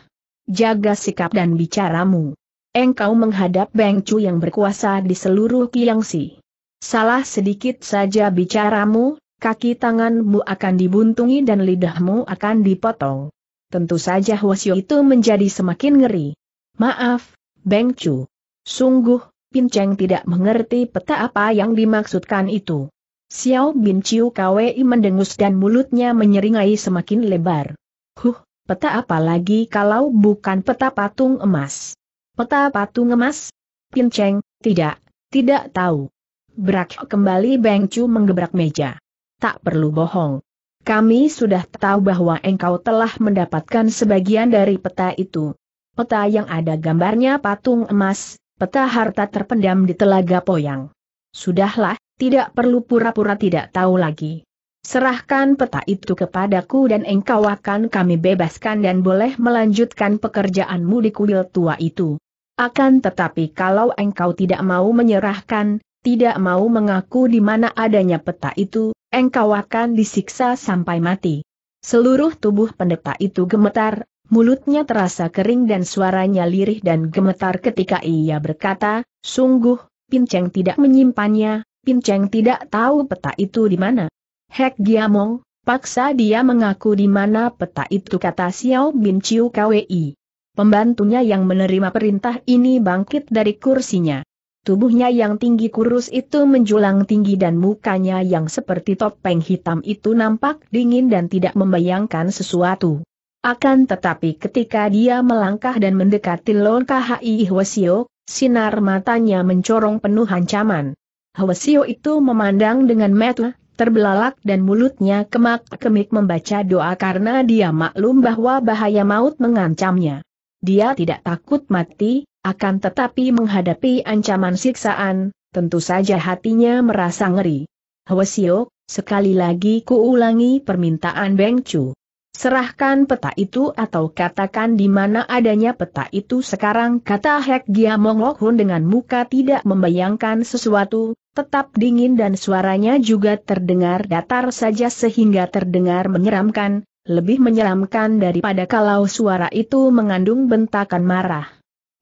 Jaga sikap dan bicaramu. Engkau menghadap Beng Chu yang berkuasa di seluruh Kiangsi. Salah sedikit saja bicaramu, kaki tanganmu akan dibuntungi dan lidahmu akan dipotong. Tentu saja Hwasyo itu menjadi semakin ngeri. Maaf, Beng Chu. Sungguh, Pinceng tidak mengerti peta apa yang dimaksudkan itu. Xiao Bin Chiu Kwei mendengus dan mulutnya menyeringai semakin lebar. Huh, peta apa lagi kalau bukan peta patung emas? Peta patung emas? Pinceng, tidak, tidak tahu. Berak kembali Beng Chu menggebrak meja tak perlu bohong. Kami sudah tahu bahwa engkau telah mendapatkan sebagian dari peta itu. Peta yang ada gambarnya patung emas, peta harta terpendam di Telaga Poyang. Sudahlah, tidak perlu pura-pura tidak tahu lagi. Serahkan peta itu kepadaku dan engkau akan kami bebaskan dan boleh melanjutkan pekerjaanmu di kuil tua itu. Akan tetapi kalau engkau tidak mau menyerahkan, tidak mau mengaku di mana adanya peta itu, engkau akan disiksa sampai mati. Seluruh tubuh pendeta itu gemetar, mulutnya terasa kering dan suaranya lirih dan gemetar ketika ia berkata, sungguh, Pinceng tidak menyimpannya, Pinceng tidak tahu peta itu di mana. Hek Giamong, paksa dia mengaku di mana peta itu kata Xiao Bin Chiu KWI. Pembantunya yang menerima perintah ini bangkit dari kursinya. Tubuhnya yang tinggi kurus itu menjulang tinggi dan mukanya yang seperti topeng hitam itu nampak dingin dan tidak membayangkan sesuatu. Akan tetapi ketika dia melangkah dan mendekati Lon KHI Hwasio, sinar matanya mencorong penuh ancaman. Hwasio itu memandang dengan metu, terbelalak dan mulutnya kemak-kemik membaca doa karena dia maklum bahwa bahaya maut mengancamnya. Dia tidak takut mati, akan tetapi menghadapi ancaman siksaan, tentu saja hatinya merasa ngeri. Hwasyo, sekali lagi kuulangi permintaan Beng Chu. Serahkan peta itu atau katakan di mana adanya peta itu sekarang kata Hek Gia Mongohun dengan muka tidak membayangkan sesuatu, tetap dingin dan suaranya juga terdengar datar saja sehingga terdengar menyeramkan, lebih menyeramkan daripada kalau suara itu mengandung bentakan marah.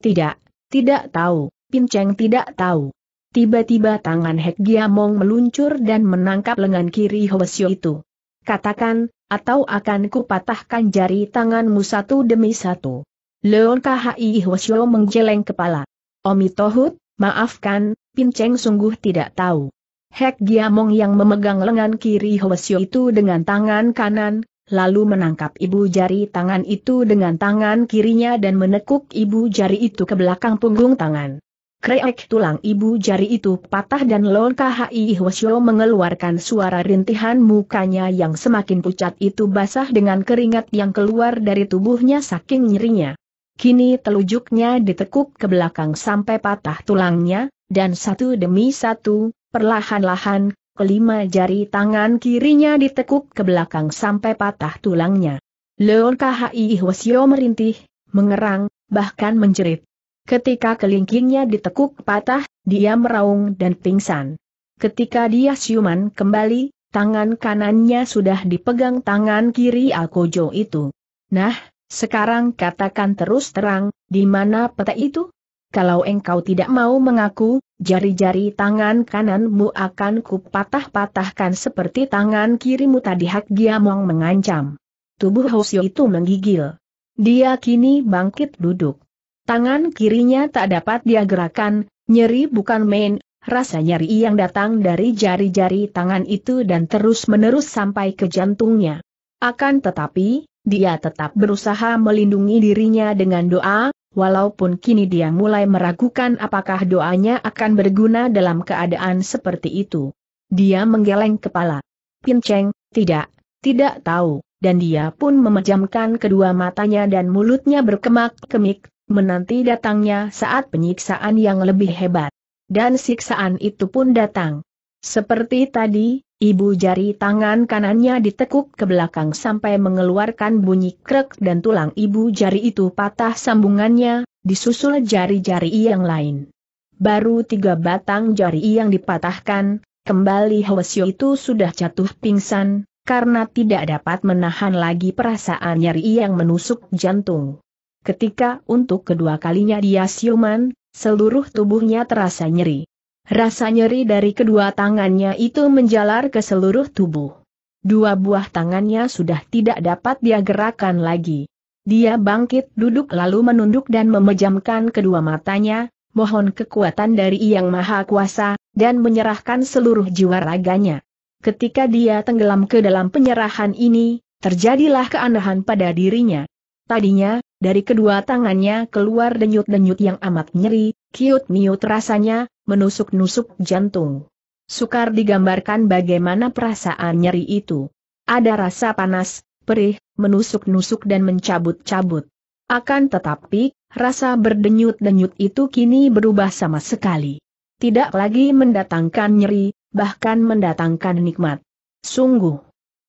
Tidak, tidak tahu, Pin Cheng tidak tahu. Tiba-tiba tangan Hek Giamong meluncur dan menangkap lengan kiri Hwasyo itu. Katakan, atau akan kupatahkan jari tanganmu satu demi satu. Leon KHI Hwasyo menggeleng kepala. Omi Tohut, maafkan, Pin Cheng sungguh tidak tahu. Hek Giamong yang memegang lengan kiri Hwasyo itu dengan tangan kanan, lalu menangkap ibu jari tangan itu dengan tangan kirinya dan menekuk ibu jari itu ke belakang punggung tangan. Kreek tulang ibu jari itu patah dan lonka KHI Hwasyo mengeluarkan suara rintihan mukanya yang semakin pucat itu basah dengan keringat yang keluar dari tubuhnya saking nyerinya. Kini telujuknya ditekuk ke belakang sampai patah tulangnya, dan satu demi satu, perlahan-lahan, kelima jari tangan kirinya ditekuk ke belakang sampai patah tulangnya. Leon KHI Hwasyo merintih, mengerang, bahkan menjerit. Ketika kelingkingnya ditekuk patah, dia meraung dan pingsan. Ketika dia siuman kembali, tangan kanannya sudah dipegang tangan kiri Alkojo itu. Nah, sekarang katakan terus terang, di mana peta itu? kalau engkau tidak mau mengaku, jari-jari tangan kananmu akan kupatah-patahkan seperti tangan kirimu tadi Hak Giamong mengancam. Tubuh Hosio itu menggigil. Dia kini bangkit duduk. Tangan kirinya tak dapat dia gerakan, nyeri bukan main, rasa nyeri yang datang dari jari-jari tangan itu dan terus-menerus sampai ke jantungnya. Akan tetapi, dia tetap berusaha melindungi dirinya dengan doa, walaupun kini dia mulai meragukan apakah doanya akan berguna dalam keadaan seperti itu. Dia menggeleng kepala. Pinceng, tidak, tidak tahu, dan dia pun memejamkan kedua matanya dan mulutnya berkemak-kemik, menanti datangnya saat penyiksaan yang lebih hebat. Dan siksaan itu pun datang. Seperti tadi, ibu jari tangan kanannya ditekuk ke belakang sampai mengeluarkan bunyi krek dan tulang ibu jari itu patah sambungannya, disusul jari-jari yang lain. Baru tiga batang jari yang dipatahkan, kembali Hwasyo itu sudah jatuh pingsan, karena tidak dapat menahan lagi perasaan nyeri yang menusuk jantung. Ketika untuk kedua kalinya dia siuman, seluruh tubuhnya terasa nyeri. Rasa nyeri dari kedua tangannya itu menjalar ke seluruh tubuh. Dua buah tangannya sudah tidak dapat dia gerakan lagi. Dia bangkit duduk lalu menunduk dan memejamkan kedua matanya, mohon kekuatan dari Yang Maha Kuasa, dan menyerahkan seluruh jiwa raganya. Ketika dia tenggelam ke dalam penyerahan ini, terjadilah keanehan pada dirinya. Tadinya, dari kedua tangannya keluar denyut-denyut yang amat nyeri, kiut-miut rasanya, menusuk-nusuk jantung. Sukar digambarkan bagaimana perasaan nyeri itu. Ada rasa panas, perih, menusuk-nusuk dan mencabut-cabut. Akan tetapi, rasa berdenyut-denyut itu kini berubah sama sekali. Tidak lagi mendatangkan nyeri, bahkan mendatangkan nikmat. Sungguh.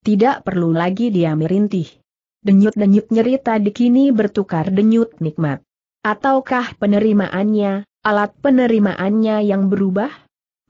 Tidak perlu lagi dia merintih. Denyut-denyut nyeri tadi kini bertukar denyut nikmat. Ataukah penerimaannya, alat penerimaannya yang berubah?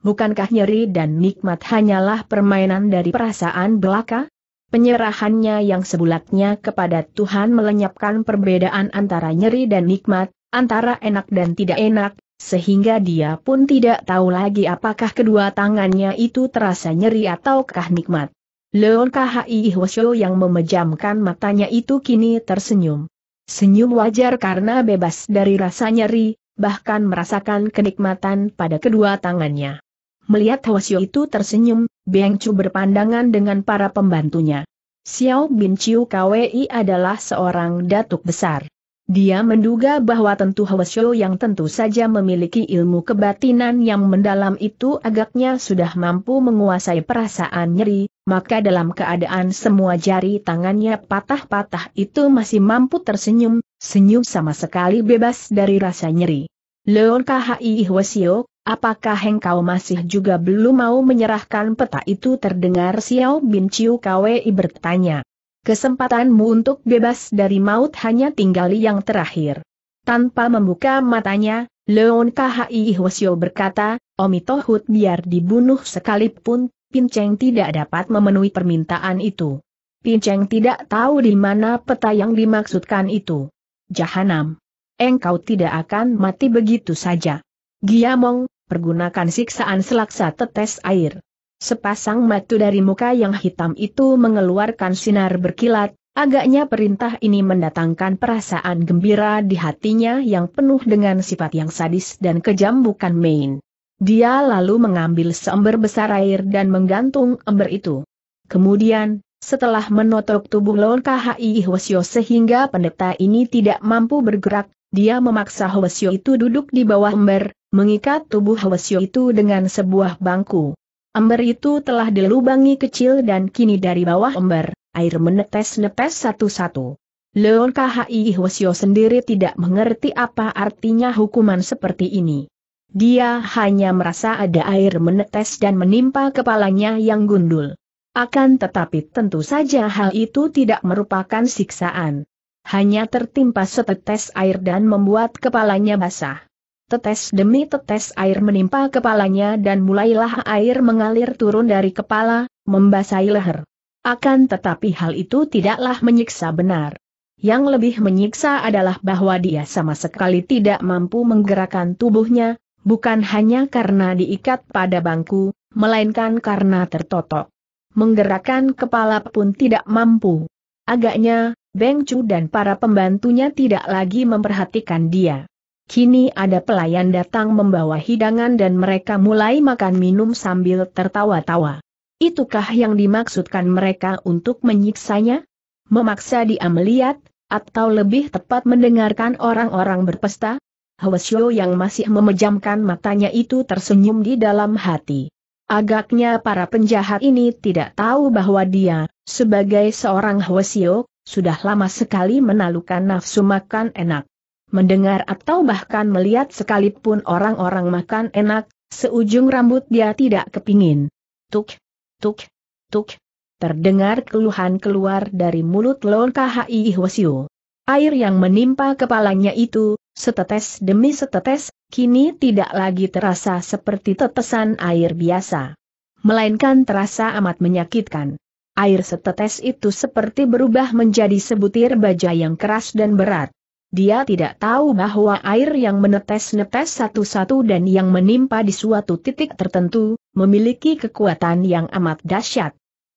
Bukankah nyeri dan nikmat hanyalah permainan dari perasaan belaka? Penyerahannya yang sebulatnya kepada Tuhan melenyapkan perbedaan antara nyeri dan nikmat, antara enak dan tidak enak, sehingga dia pun tidak tahu lagi apakah kedua tangannya itu terasa nyeri ataukah nikmat. Leon KHI Hwasyo yang memejamkan matanya itu kini tersenyum. Senyum wajar karena bebas dari rasa nyeri, bahkan merasakan kenikmatan pada kedua tangannya. Melihat Hwasyo itu tersenyum, Beng Chu berpandangan dengan para pembantunya. Xiao Bin Chiu KWI adalah seorang datuk besar. Dia menduga bahwa tentu Hwasyo yang tentu saja memiliki ilmu kebatinan yang mendalam itu agaknya sudah mampu menguasai perasaan nyeri, maka dalam keadaan semua jari tangannya patah-patah itu masih mampu tersenyum, senyum sama sekali bebas dari rasa nyeri. Leon KHI Hwasio, apakah engkau masih juga belum mau menyerahkan peta itu terdengar Xiao Bin Chiu KWI bertanya. Kesempatanmu untuk bebas dari maut hanya tinggal yang terakhir. Tanpa membuka matanya, Leon KHI Hwasio berkata, Omi biar dibunuh sekalipun, Pinceng tidak dapat memenuhi permintaan itu. Pinceng tidak tahu di mana peta yang dimaksudkan itu jahanam. Engkau tidak akan mati begitu saja. Giamong, pergunakan siksaan selaksa tetes air. Sepasang matu dari muka yang hitam itu mengeluarkan sinar berkilat, agaknya perintah ini mendatangkan perasaan gembira di hatinya yang penuh dengan sifat yang sadis dan kejam bukan main. Dia lalu mengambil seember besar air dan menggantung ember itu. Kemudian, setelah menotok tubuh Lon KHI Hwasyo sehingga pendeta ini tidak mampu bergerak, dia memaksa Hwasyo itu duduk di bawah ember, mengikat tubuh Hwasyo itu dengan sebuah bangku. Ember itu telah dilubangi kecil dan kini dari bawah ember, air menetes-netes satu-satu. Leon KHI Hwasyo sendiri tidak mengerti apa artinya hukuman seperti ini. Dia hanya merasa ada air menetes dan menimpa kepalanya yang gundul. Akan tetapi tentu saja hal itu tidak merupakan siksaan. Hanya tertimpa setetes air dan membuat kepalanya basah. Tetes demi tetes air menimpa kepalanya dan mulailah air mengalir turun dari kepala, membasahi leher. Akan tetapi hal itu tidaklah menyiksa benar. Yang lebih menyiksa adalah bahwa dia sama sekali tidak mampu menggerakkan tubuhnya, bukan hanya karena diikat pada bangku, melainkan karena tertotok menggerakkan kepala pun tidak mampu. Agaknya, Beng Chu dan para pembantunya tidak lagi memperhatikan dia. Kini ada pelayan datang membawa hidangan dan mereka mulai makan minum sambil tertawa-tawa. Itukah yang dimaksudkan mereka untuk menyiksanya? Memaksa dia melihat, atau lebih tepat mendengarkan orang-orang berpesta? Hwasyo yang masih memejamkan matanya itu tersenyum di dalam hati. Agaknya para penjahat ini tidak tahu bahwa dia, sebagai seorang Hwasio, sudah lama sekali menalukan nafsu makan enak. Mendengar atau bahkan melihat sekalipun orang-orang makan enak, seujung rambut dia tidak kepingin. Tuk, tuk, tuk. Terdengar keluhan keluar dari mulut Lon KHI Hwasio. Air yang menimpa kepalanya itu, Setetes demi setetes, kini tidak lagi terasa seperti tetesan air biasa. Melainkan terasa amat menyakitkan. Air setetes itu seperti berubah menjadi sebutir baja yang keras dan berat. Dia tidak tahu bahwa air yang menetes-netes satu-satu dan yang menimpa di suatu titik tertentu, memiliki kekuatan yang amat dahsyat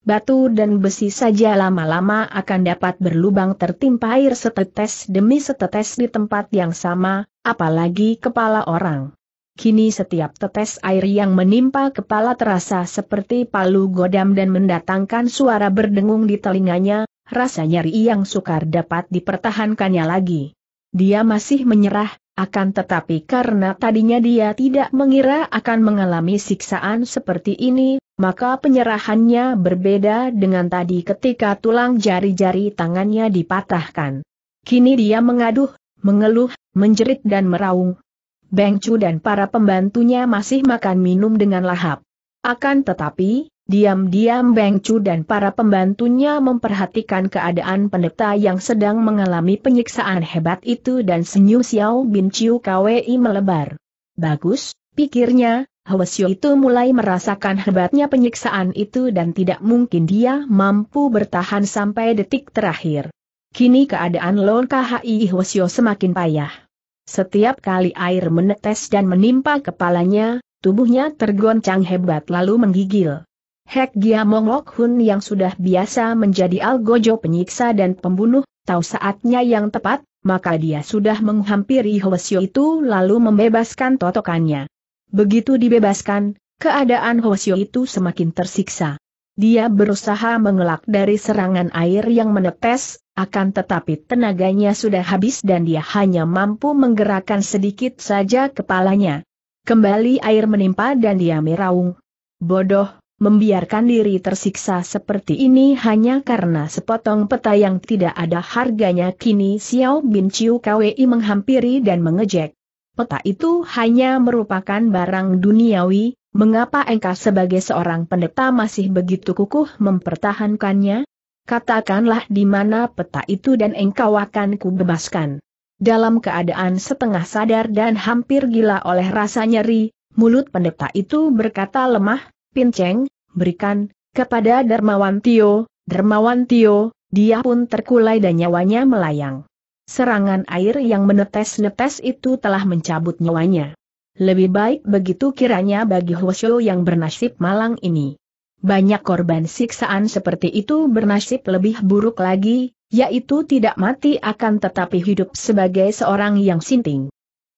batu dan besi saja lama-lama akan dapat berlubang tertimpa air setetes demi setetes di tempat yang sama, apalagi kepala orang. Kini setiap tetes air yang menimpa kepala terasa seperti palu godam dan mendatangkan suara berdengung di telinganya, rasa nyeri yang sukar dapat dipertahankannya lagi. Dia masih menyerah, akan tetapi karena tadinya dia tidak mengira akan mengalami siksaan seperti ini, maka penyerahannya berbeda dengan tadi ketika tulang jari-jari tangannya dipatahkan. Kini dia mengaduh, mengeluh, menjerit dan meraung. Beng Chu dan para pembantunya masih makan minum dengan lahap. Akan tetapi, diam-diam Beng Chu dan para pembantunya memperhatikan keadaan pendeta yang sedang mengalami penyiksaan hebat itu dan senyum Xiao Bin Chiu KWI melebar. Bagus, pikirnya, Hwasyo itu mulai merasakan hebatnya penyiksaan itu dan tidak mungkin dia mampu bertahan sampai detik terakhir. Kini keadaan Lon KHI Hwasyo semakin payah. Setiap kali air menetes dan menimpa kepalanya, tubuhnya tergoncang hebat lalu menggigil. Hek Gia Monglok Hun yang sudah biasa menjadi algojo penyiksa dan pembunuh, tahu saatnya yang tepat, maka dia sudah menghampiri Hwasyo itu lalu membebaskan totokannya. Begitu dibebaskan, keadaan Hosio itu semakin tersiksa. Dia berusaha mengelak dari serangan air yang menetes, akan tetapi tenaganya sudah habis dan dia hanya mampu menggerakkan sedikit saja kepalanya. Kembali air menimpa dan dia meraung. Bodoh, membiarkan diri tersiksa seperti ini hanya karena sepotong peta yang tidak ada harganya kini Xiao Bin Chiu Kwei menghampiri dan mengejek peta itu hanya merupakan barang duniawi, mengapa engkau sebagai seorang pendeta masih begitu kukuh mempertahankannya? Katakanlah di mana peta itu dan engkau akan kubebaskan. Dalam keadaan setengah sadar dan hampir gila oleh rasa nyeri, mulut pendeta itu berkata lemah, pinceng, berikan, kepada Dermawantio, Tio, dia pun terkulai dan nyawanya melayang. Serangan air yang menetes-netes itu telah mencabut nyawanya. Lebih baik begitu kiranya bagi Hwasyo yang bernasib malang ini. Banyak korban siksaan seperti itu bernasib lebih buruk lagi, yaitu tidak mati akan tetapi hidup sebagai seorang yang sinting.